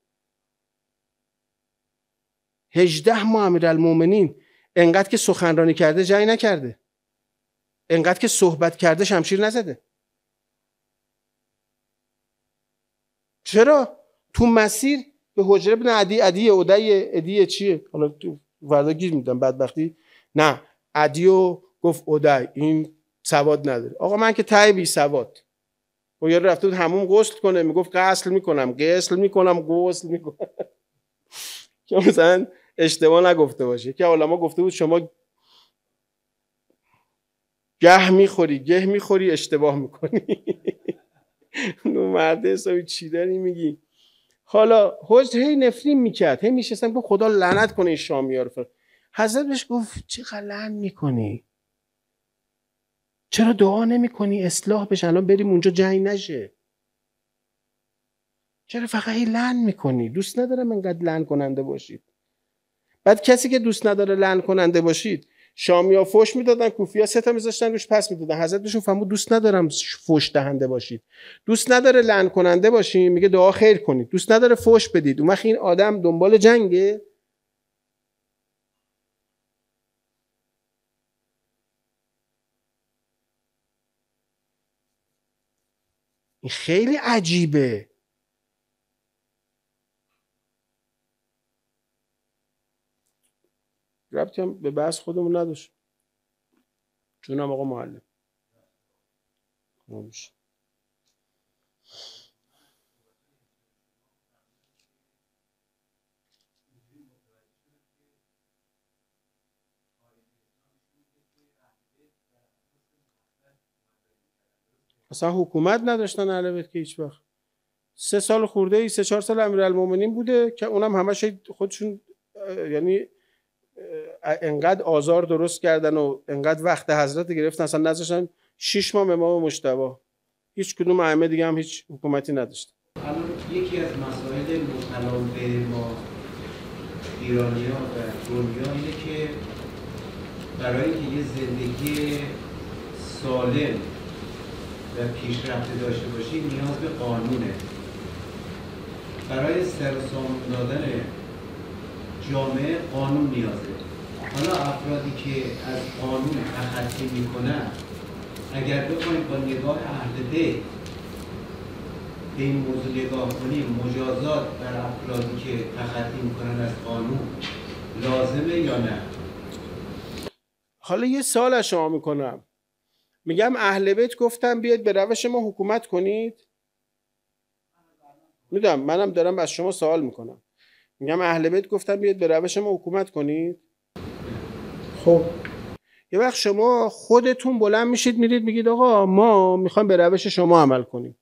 18 ماه امیرالمومنین انقدر که سخنرانی کرده جایی نکرده انقدر که صحبت کرده شمشیر نزده چرا تو مسیر به حجره ابن عدی عدی عدی عدی چیه حالا تو وردا گیر میدم بدبختی نه عدی و گفت عدی این سواد نداره آقا من که تای بی سواد و یارو رفته بود همون غسل کنه میگفت غسل میکنم غسل میکنم غسل میکنم که مثلا اشتباه نگفته باشه که علما گفته بود شما گه میخوری گه میخوری اشتباه میکنی مرد حسابی چی داری میگی حالا حجت هی نفرین میکرد هی میشستن با خدا لعنت کنه این رو حضرت بهش گفت چقدر لعن میکنی چرا دعا نمی کنی اصلاح بشه الان بریم اونجا جنگ نشه چرا فقط هی لن کنی؟ دوست ندارم انقدر لن کننده باشید بعد کسی که دوست نداره لن کننده باشید شامیا فوش میدادن کوفیا سه تا میذاشتن روش پس میدادن حضرت بهشون فرمود دوست ندارم فوش دهنده باشید دوست نداره لن کننده باشیم میگه دعا خیر کنید دوست نداره فوش بدید اون این آدم دنبال جنگه خیلی عجیبه ربطی هم به بحث خودمون نداشت چونم آقا معلم نمیشه اصلا حکومت نداشتن بیت که هیچ وقت سه سال خورده ای سه چهار سال امیرالمومنین بوده که اونم همش خودشون یعنی انقدر آزار درست کردن و انقدر وقت حضرت گرفتن اصلا نذاشتن شش ماه امام مشتبه هیچ کدوم ائمه دیگه هم هیچ حکومتی نداشت یکی از مسائل مطلوب ما ایرانی ها و دنیا اینه که برای که یه زندگی سالم و پیشرفته داشته باشید نیاز به قانونه برای سرسامون دادن جامعه قانون نیازه حالا افرادی که از قانون تخطی میکنن اگر بخوایم با نگاه اهل به این موضوع نگاه کنیم مجازات بر افرادی که تخطی میکنن از قانون لازمه یا نه حالا یه سال از شما میکنم میگم اهل بیت گفتم بیاید به روش ما حکومت کنید میدونم منم دارم از شما سوال میکنم میگم اهل بیت گفتم بیاید به روش ما حکومت کنید خب یه وقت شما خودتون بلند میشید میرید میگید آقا ما میخوام به روش شما عمل کنیم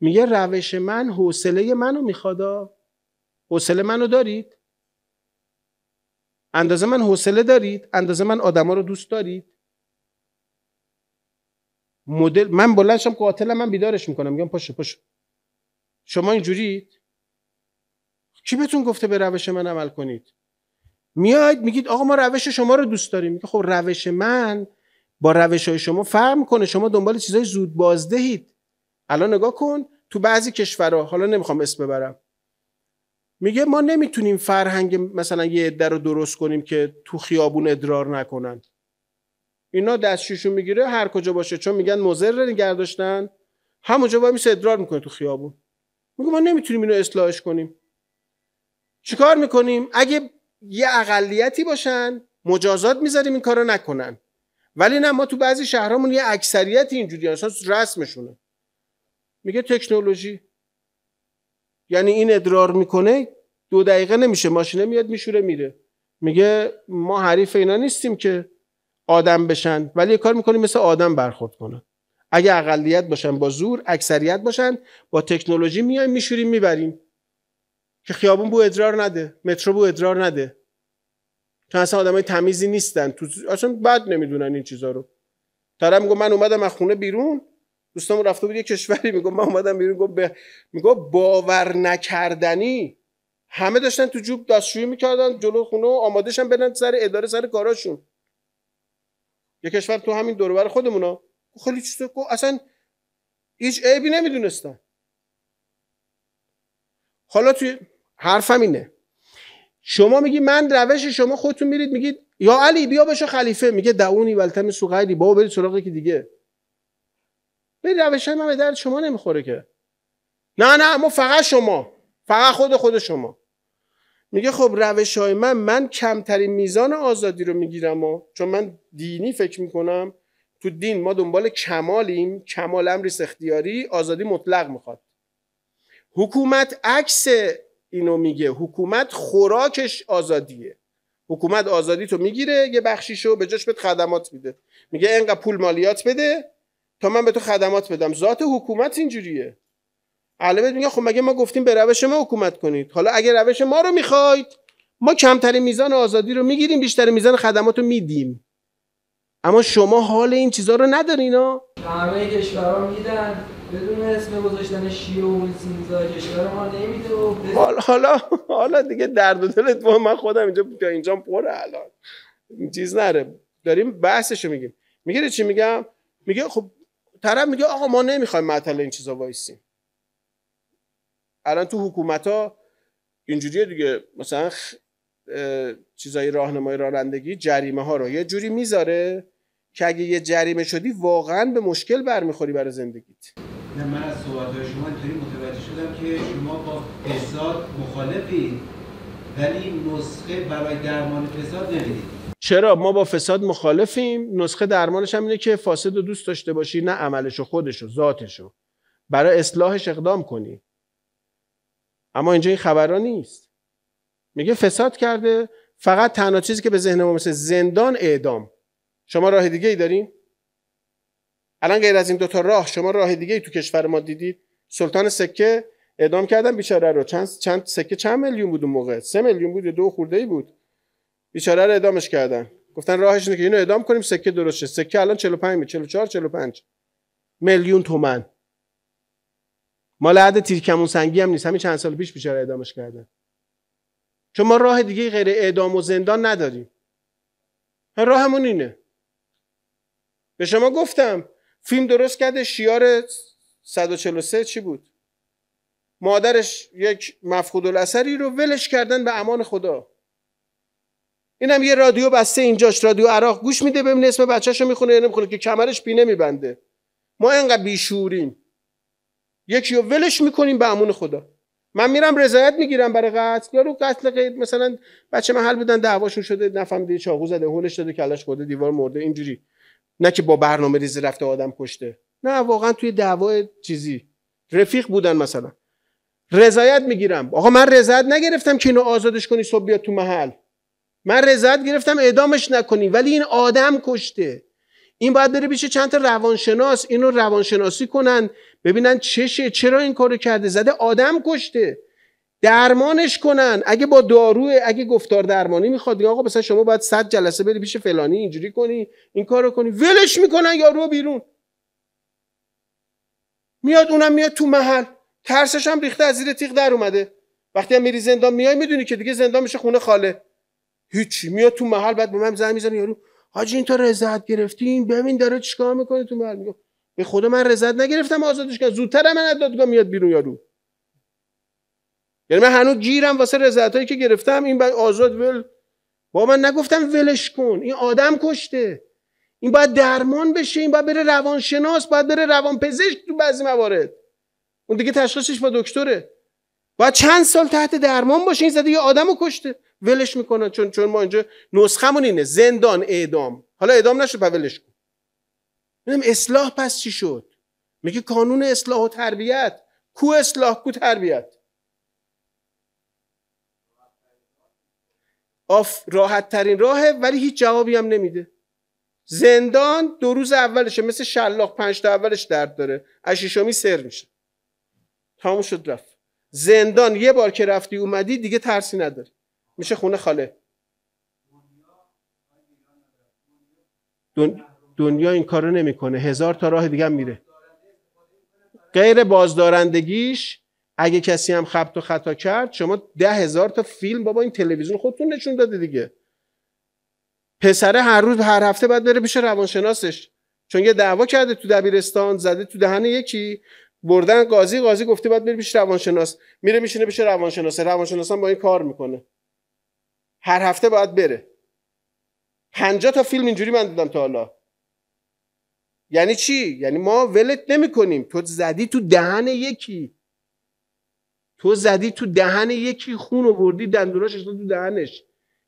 میگه روش من حوصله منو میخوادا حوصله منو دارید اندازه من حوصله دارید اندازه من آدما رو دوست دارید مدل من بلند شم من بیدارش میکنم میگم پاشو پاشو شما اینجوری کی بهتون گفته به روش من عمل کنید میاید میگید آقا ما روش شما رو دوست داریم میگه خب روش من با روش های شما فرق میکنه شما دنبال چیزای زود بازدهید الان نگاه کن تو بعضی کشورها حالا نمیخوام اسم ببرم میگه ما نمیتونیم فرهنگ مثلا یه عده رو درست کنیم که تو خیابون ادرار نکنند. اینا دستشوشون میگیره هر کجا باشه چون میگن مضر نگه داشتن همونجا وای میسه ادرار میکنه تو خیابون میگه ما نمیتونیم اینو اصلاحش کنیم چیکار میکنیم اگه یه اقلیتی باشن مجازات میذاریم این کارو نکنن ولی نه ما تو بعضی شهرامون یه اکثریت اینجوری اساس رسمشونه میگه تکنولوژی یعنی این ادرار میکنه دو دقیقه نمیشه ماشینه میاد میشوره میره میگه ما حریف اینا نیستیم که آدم بشن ولی کار میکنیم مثل آدم برخورد کنن اگه اقلیت باشن با زور اکثریت باشن با تکنولوژی میایم میشوریم میبریم که خیابون بو ادرار نده مترو بو ادرار نده چون اصلا آدم تمیزی نیستن تو اصلا بد نمیدونن این چیزا رو طرف میگه من اومدم از خونه بیرون دوستم رفته بود یه کشوری میگه من اومدم بیرون گفت به... میگه باور نکردنی همه داشتن تو جوب دستشویی میکردن جلو خونه شن برن سر اداره سر کاراشون یه کشور تو همین دوربر خودمونا خیلی چیزا اصلا هیچ عیبی نمیدونستن حالا توی حرفم اینه شما میگی من روش شما خودتون میرید میگید یا علی بیا بشو خلیفه میگه دعونی ولتم سو غیری بابا برید سراغ که دیگه برید روش من به درد شما نمیخوره که نه نه ما فقط شما فقط خود خود شما میگه خب روش های من من کمترین میزان آزادی رو میگیرم و چون من دینی فکر میکنم تو دین ما دنبال کمالیم کمال امریس اختیاری آزادی مطلق میخواد حکومت عکس اینو میگه حکومت خوراکش آزادیه حکومت آزادی تو میگیره یه بخشیشو به جاش بهت خدمات میده میگه اینقدر پول مالیات بده تا من به تو خدمات بدم ذات حکومت اینجوریه علبت میگه خب مگه ما گفتیم به روش ما حکومت کنید حالا اگه روش ما رو میخواید ما کمترین میزان آزادی رو میگیریم بیشتر میزان خدمات رو میدیم اما شما حال این چیزا رو ندارین ها همه کشورا میدن بدون اسم گذاشتن شیعه و کشور ما نمیده و حالا حالا حالا دیگه درد و دلت با من خودم اینجا تا اینجا پر الان چیز نره داریم بحثشو میگیم میگه چی میگم میگه خب طرف میگه آقا ما نمیخوایم معطل این چیزا وایسیم الان تو حکومت ها اینجوریه دیگه مثلا خ... چیزای راهنمای رانندگی جریمه ها رو یه جوری میذاره که اگه یه جریمه شدی واقعا به مشکل برمیخوری برای زندگیت نه من از صحبت شما اینطوری متوجه شدم که شما با فساد مخالفین ولی نسخه برای درمان فساد نمیدید چرا ما با فساد مخالفیم نسخه درمانش هم اینه که فاسد رو دوست داشته باشی نه عملش و خودش و ذاتش رو برای اصلاحش اقدام کنی اما اینجا این خبرها نیست میگه فساد کرده فقط تنها چیزی که به ذهن ما مثل زندان اعدام شما راه دیگه ای داریم الان غیر از این دوتا راه شما راه دیگه ای تو کشور ما دیدید سلطان سکه اعدام کردن بیچاره رو چند چند سکه چند میلیون بود اون موقع سه میلیون بود یا دو خورده ای بود بیچاره رو اعدامش کردن گفتن راهش اینه که اینو اعدام کنیم سکه درست شه سکه الان 45 44 45 میلیون تومان. مال عهد تیرکمون سنگی هم نیست همین چند سال پیش بیچاره اعدامش کردن چون ما راه دیگه غیر اعدام و زندان نداریم راهمون اینه به شما گفتم فیلم درست کرده شیار 143 چی بود مادرش یک مفقود الاثری رو ولش کردن به امان خدا اینم یه رادیو بسته اینجاش رادیو عراق گوش میده ببینه اسم بچه‌شو میخونه یا نمیخونه که کمرش بینه میبنده ما اینقدر بیشوریم یکی رو ولش میکنیم به امون خدا من میرم رضایت میگیرم برای قتل یا رو قتل غیر مثلا بچه محل بودن دعواشون شده دیگه چاقو زده هولش داده کلش خورده دیوار مرده اینجوری نه که با برنامه ریزی رفته آدم کشته نه واقعا توی دعوا چیزی رفیق بودن مثلا رضایت میگیرم آقا من رضایت نگرفتم که اینو آزادش کنی صبح بیاد تو محل من رضایت گرفتم اعدامش نکنی ولی این آدم کشته این باید بره پیش چند تا روانشناس اینو روانشناسی کنن ببینن چشه چرا این کارو کرده زده آدم کشته درمانش کنن اگه با دارو اگه گفتار درمانی میخواد دیگه آقا مثلا شما باید صد جلسه بری پیش فلانی اینجوری کنی این کارو کنی ولش میکنن یارو بیرون میاد اونم میاد تو محل ترسش هم ریخته از زیر تیغ در اومده وقتی هم میری زندان میای میدونی که دیگه زندان میشه خونه خاله هیچی میاد تو محل بعد به من زنگ میزنه یارو حاجی این تو رضایت گرفتین ببین داره چیکار میکنه تو محل میگه به خدا من رزت نگرفتم آزادش کنم زودتر من از دادگاه میاد بیرون یارو یعنی من هنوز گیرم واسه رزت هایی که گرفتم این باید آزاد ول با من نگفتم ولش کن این آدم کشته این باید درمان بشه این باید بره روانشناس باید بره روانپزشک تو بعضی موارد اون دیگه تشخیصش با دکتره باید چند سال تحت درمان باشه این زده یه آدمو کشته ولش میکنه چون چون ما اینجا نسخمون اینه زندان اعدام حالا اعدام نشه ولش کن میدونم اصلاح پس چی شد میگه کانون اصلاح و تربیت کو اصلاح کو تربیت آف راحت ترین راهه ولی هیچ جوابی هم نمیده زندان دو روز اولشه مثل شلاق پنج تا اولش درد داره اشیشامی سر میشه تموم شد رفت زندان یه بار که رفتی اومدی دیگه ترسی نداره میشه خونه خاله دون... دنیا این کارو نمیکنه هزار تا راه دیگه میره غیر بازدارندگیش اگه کسی هم خبت و خطا کرد شما ده هزار تا فیلم بابا این تلویزیون خودتون نشون داده دیگه پسره هر روز هر هفته باید بره پیش روانشناسش چون یه دعوا کرده تو دبیرستان زده تو دهن یکی بردن قاضی قاضی گفته باید بره پیش روانشناس میره میشینه پیش روانشناس روانشناس با این کار میکنه هر هفته باید بره 50 تا فیلم اینجوری من دیدم تا یعنی چی یعنی ما ولت نمی کنیم تو زدی تو دهن یکی تو زدی تو دهن یکی خون بردی دندوناش تو دهنش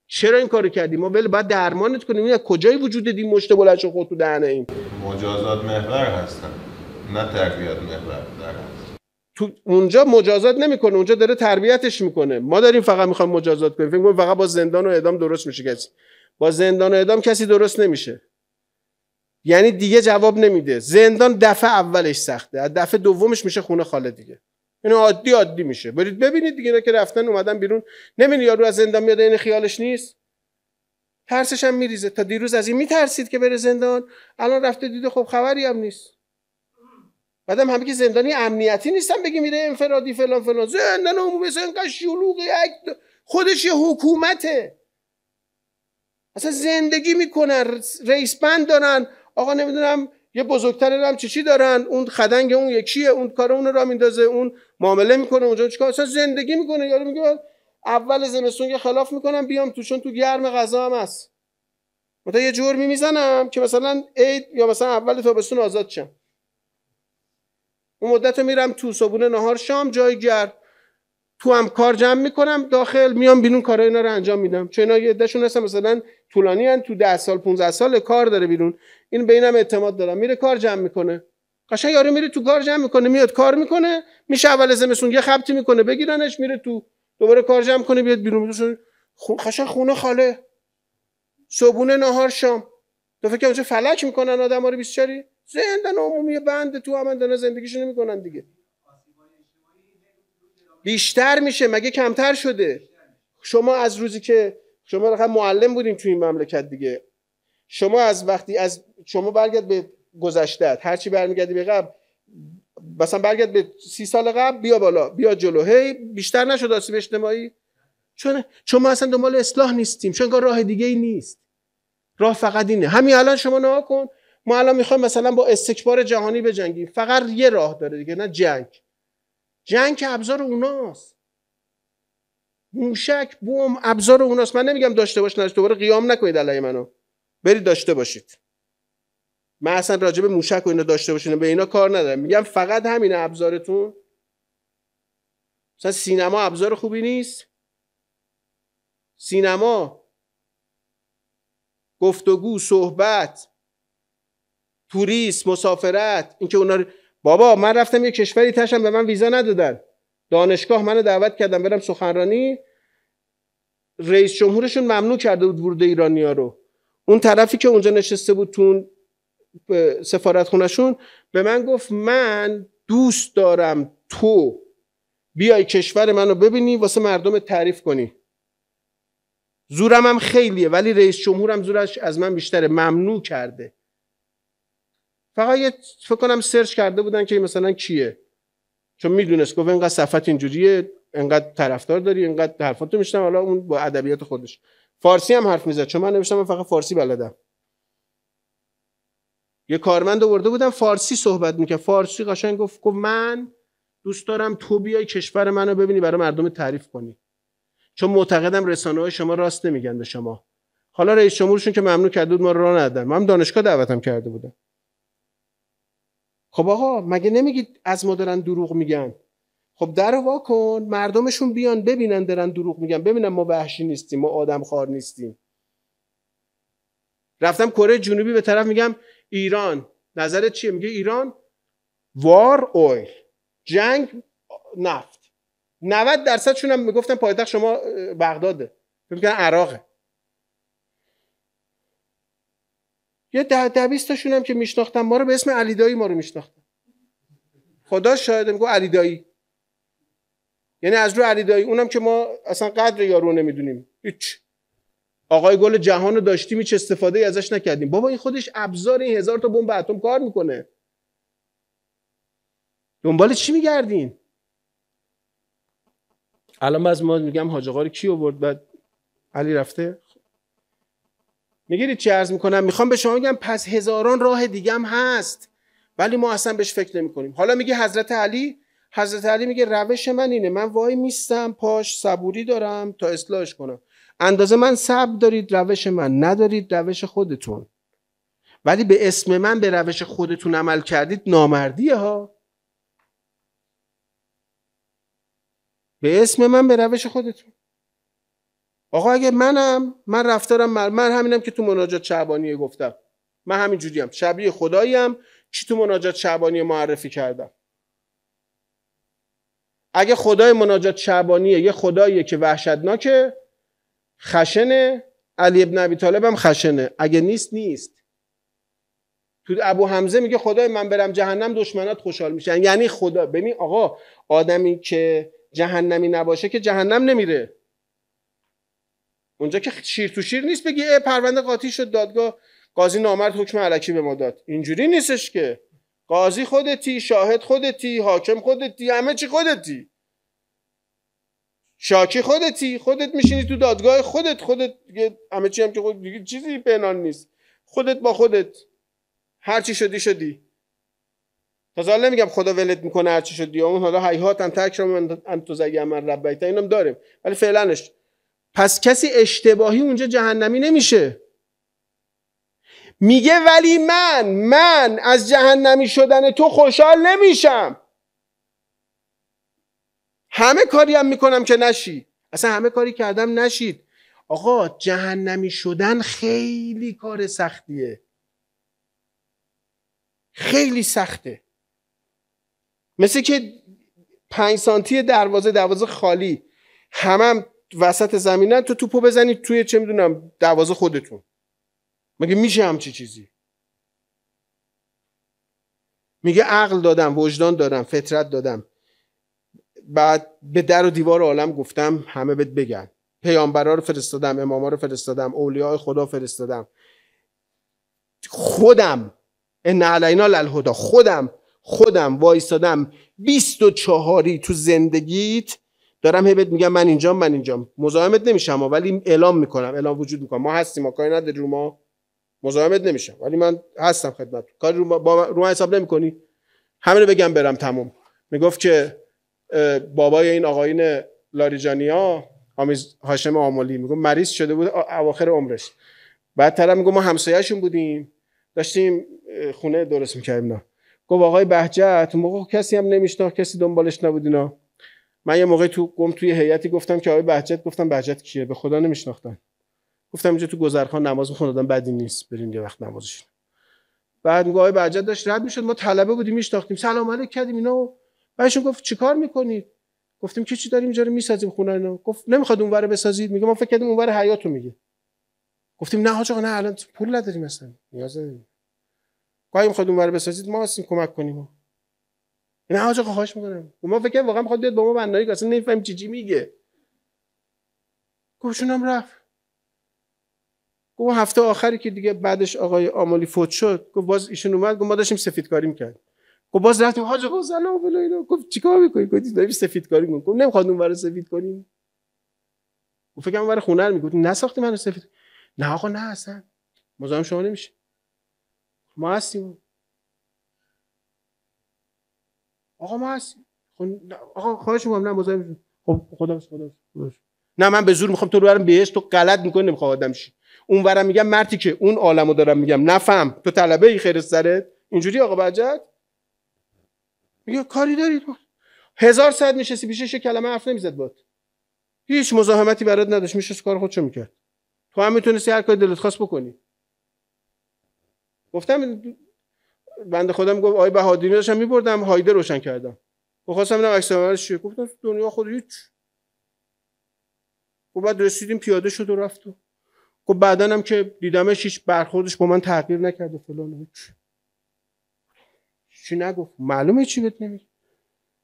چرا این کارو کردی ما ولی بعد درمانت کنیم این از کجای وجود دیم مشت بلند خود تو دهن این مجازات محور هستن نه تربیت محور تو اونجا مجازات نمیکنه اونجا داره تربیتش میکنه ما داریم فقط میخوایم مجازات کنیم فکر فقط با زندان و اعدام درست میشه کسی با زندان و اعدام کسی درست نمیشه یعنی دیگه جواب نمیده زندان دفعه اولش سخته از دفعه دومش میشه خونه خاله دیگه اینو یعنی عادی عادی میشه برید ببینید دیگه که رفتن اومدن بیرون نمیدونی یارو از زندان میاد این خیالش نیست ترسش هم میریزه تا دیروز از این میترسید که بره زندان الان رفته دیده خب خبری هم نیست بعدم همه که زندانی امنیتی نیستن بگی میره انفرادی فلان فلان زندان عمومی شلوغی شلوغ خودش یه حکومته اصلا زندگی میکنن رئیس بند دارن آقا نمیدونم یه بزرگتر هم چی چی دارن اون خدنگ اون یکیه اون کار اون را میندازه اون معامله میکنه اونجا چیکار اصلا زندگی میکنه یارو میگه اول زمستون یه خلاف میکنم بیام تو چون تو گرم غذا هم هست مثلا یه جور میزنم که مثلا عید یا مثلا اول تابستون آزاد شم اون مدت میرم تو صبونه نهار شام جای گرد تو هم کار جمع میکنم داخل میام بیرون کارا اینا رو انجام میدم چون اینا یه مثلا طولانی هن. تو ده سال 15 سال کار داره بیرون این به اینم اعتماد دارم میره کار جمع میکنه قشنگ یارو میره تو کار جمع میکنه میاد کار میکنه میشه اول زمستون یه خبطی میکنه بگیرنش میره تو دوباره کار جمع کنه بیاد بیرون خون خشن خونه خاله صبونه نهار شام تو فکر اونجا فلک میکنن آدم ها رو بیشتری زندان عمومی بنده تو هم دانه زندگیشون میکنن دیگه بیشتر میشه مگه کمتر شده شما از روزی که شما معلم بودیم تو این مملکت دیگه شما از وقتی از شما برگرد به هر هرچی برمیگردی به قبل مثلا برگرد به سی سال قبل بیا بالا بیا جلو هی بیشتر نشد آسیب اجتماعی چون چون ما اصلا دنبال اصلاح نیستیم چون راه دیگه ای نیست راه فقط اینه همین الان شما نها کن ما الان میخوایم مثلا با استکبار جهانی بجنگیم فقط یه راه داره دیگه نه جنگ جنگ ابزار اوناست موشک بوم ابزار اوناست من نمیگم داشته باش نداشته دوباره قیام نکنید علی منو برید داشته باشید من اصلا راجب موشک و اینا داشته باشین به اینا کار ندارم میگم فقط همین ابزارتون مثلا سینما ابزار خوبی نیست سینما گفتگو صحبت توریست مسافرت اینکه اونا بابا من رفتم یه کشوری تشم به من ویزا ندادن دانشگاه منو دعوت کردم برم سخنرانی رئیس جمهورشون ممنوع کرده بود ورود ایرانیا رو اون طرفی که اونجا نشسته بود تون سفارت خونشون به من گفت من دوست دارم تو بیای کشور منو ببینی واسه مردم تعریف کنی زورم هم خیلیه ولی رئیس جمهورم زورش از من بیشتره ممنوع کرده فقط یه فکر کنم سرچ کرده بودن که مثلا کیه چون میدونست گفت انقدر صفت اینجوریه انقدر طرفدار داری انقدر حرفاتو میشنم حالا اون با ادبیات خودش فارسی هم حرف میزد چون من نوشتم من فقط فارسی بلدم یه کارمند آورده بودم فارسی صحبت میکرد فارسی قشنگ گفت گفت من دوست دارم تو بیای کشور منو ببینی برای مردم تعریف کنی چون معتقدم رسانه های شما راست نمیگن به شما حالا رئیس جمهورشون که ممنوع کرده بود ما رو راه ندادن من دانشگاه دعوتم کرده بودم خب آقا مگه نمیگید از ما دارن دروغ میگن خب در وا کن مردمشون بیان ببینن دارن دروغ میگن ببینن ما وحشی نیستیم ما آدم خار نیستیم رفتم کره جنوبی به طرف میگم ایران نظرت چیه میگه ایران وار اویل جنگ نفت 90 درصدشون هم میگفتن پایتخت شما بغداده میگن عراقه یه ده دویستاشون هم که میشناختم ما رو به اسم علیدایی ما رو میشناختن خدا شاهده میگو علیدایی یعنی از رو علیدایی اونم که ما اصلا قدر یارو نمیدونیم هیچ آقای گل جهان رو داشتیم هیچ استفاده ای ازش نکردیم بابا این خودش ابزار این هزار تا بمب اتم کار میکنه دنبال چی میگردین الان از ما میگم حاج رو کی آورد بعد علی رفته میگیرید چی ارز میکنم میخوام به شما بگم پس هزاران راه دیگه هم هست ولی ما اصلا بهش فکر نمی کنیم حالا میگه حضرت علی حضرت علی میگه روش من اینه من وای میستم پاش صبوری دارم تا اصلاحش کنم اندازه من صبر دارید روش من ندارید روش خودتون ولی به اسم من به روش خودتون عمل کردید نامردیه ها به اسم من به روش خودتون آقا اگه منم من رفتارم من همینم که تو مناجات چعبانی گفتم من همین جوریم شبیه خداییم چی تو مناجات شعبانی معرفی کردم اگه خدای مناجات شعبانیه یه خداییه که وحشتناکه خشنه علی ابن ابی طالب هم خشنه اگه نیست نیست تو ابو حمزه میگه خدای من برم جهنم دشمنات خوشحال میشن یعنی خدا ببین آقا آدمی که جهنمی نباشه که جهنم نمیره اونجا که شیر تو شیر نیست بگی پرونده قاطی شد دادگاه قاضی نامرد حکم علکی به ما داد اینجوری نیستش که قاضی خودتی شاهد خودتی حاکم خودتی همه چی خودتی شاکی خودتی خودت میشینی تو دادگاه خودت خودت همه چی هم که خود چیزی پنهان نیست خودت با خودت هر چی شدی شدی تازه نمیگم خدا ولت میکنه هر چی شدی اون حالا حیاتن تکرم انت من اینم داریم ولی فعلاش پس کسی اشتباهی اونجا جهنمی نمیشه میگه ولی من من از جهنمی شدن تو خوشحال نمیشم همه کاری هم میکنم که نشی اصلا همه کاری کردم نشید آقا جهنمی شدن خیلی کار سختیه خیلی سخته مثل که پنج سانتی دروازه دروازه خالی همم وسط زمینن تو توپو بزنید توی چه میدونم دروازه خودتون مگه میشه همچی چیزی میگه عقل دادم وجدان دادم فطرت دادم بعد به در و دیوار عالم گفتم همه بهت بگن پیامبرا رو فرستادم اماما رو فرستادم اولیاء خدا فرستادم خودم ان علینا خودم خودم وایستادم 24 تو زندگیت دارم هی میگم من اینجام من اینجام مزاحمت نمیشم ولی اعلام میکنم اعلام وجود میکنم ما هستیم ما کاری نداری رو ما مزاحمت نمیشم ولی من هستم خدمت کاری رو با رو ما حساب نمیکنی همه رو بگم برم تموم میگفت که بابای این آقایین لاریجانیا آمیز هاشم آمولی میگم مریض شده بود اواخر عمرش بعد طرف میگم ما همسایهشون بودیم داشتیم خونه درست میکردیم نه گفت آقای بهجت موقع خب کسی هم نمیشناخت کسی دنبالش نبود اینا من یه موقع تو گم توی هیئتی گفتم که آقای بهجت گفتم بهجت کیه به خدا نمیشناختن گفتم اینجا تو گذرخان نماز میخونه آدم بدی نیست برین یه وقت نمازش بعد میگه آقای بهجت داشت رد میشد ما طلبه بودیم میشناختیم سلام علیک کردیم اینا و بعدشون گفت چیکار میکنید گفتیم که چی داریم اینجا رو میسازیم خونه اینا گفت نمیخواد اونور بسازید میگه ما فکر کردیم اونور حیاتو میگه گفتیم نه آقا نه الان پول نداریم اصلا نیاز نداریم گفتیم خود اونور بسازید ما هستیم کمک کنیم این حاج آقا خواهش میکنم ما فکر واقعا میخواد بیاد با ما بنایی که اصلا نمیفهمیم چی چی میگه گوشونم رفت گفت هفته آخری که دیگه بعدش آقای آمالی فوت شد گفت باز ایشون اومد گفت ما داشتیم سفیدکاری میکردیم گفت باز رفتیم حاج آقا سلام بلا اینا گفت چیکار میکنی گفت داریم سفیدکاری میکنیم گفت نمیخواد اون برای سفید کنیم گفت فکر کنم برای خونه رو میگفت نساختی منو سفید نه آقا نه اصلا مزاحم شما نمیشه ما هستیم آقا ما هستیم خب آقا خواهش میکنم نه مزاحم خب خدا خدا نه من به زور میخوام تو رو برم بهش تو غلط میکنی نمیخوام آدم شی اونورم میگم مرتی که اون عالمو دارم میگم نفهم تو طلبه ای خیر سرت اینجوری آقا بجد میگه کاری داری تو هزار ساعت نشستی پیشش کلمه حرف نمیزد باد هیچ مزاحمتی برات نداشت میشه کار خودشو میکرد تو هم میتونستی هر کاری دلت بکنی گفتم بنده خودم گفت آی بهادری داشتم میبردم هایده روشن کردم میخواستم ببینم عکس عملش چیه گفتم دنیا خود هیچ و خب بعد رسیدیم پیاده شد و رفت و گفت خب هم که دیدمش هیچ برخوردش با من تغییر نکرد و فلان هیچ چی نگفت معلومه چی بهت نمیگه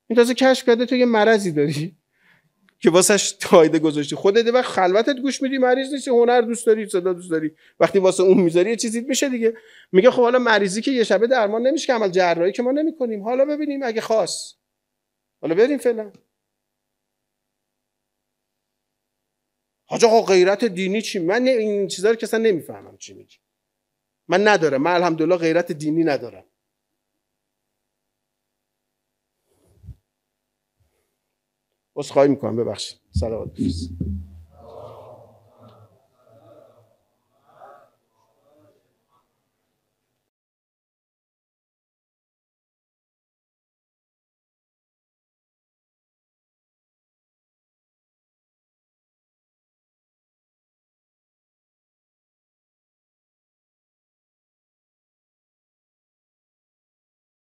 این تازه کشف کرده تو یه مرضی داری که واسش تایده گذاشتی خودت وقت خلوتت گوش میدی مریض نیستی هنر دوست داری صدا دوست داری وقتی واسه اون میذاری یه چیزی میشه دیگه میگه خب حالا مریضی که یه شبه درمان نمیشه که عمل جراحی که ما نمیکنیم حالا ببینیم اگه خاص حالا بریم فعلا حاج غیرت دینی چی من این چیزا رو که نمیفهمم چی میگی من ندارم من الحمدلله غیرت دینی ندارم خواهی میکنم ببخشید سلامت بفرستید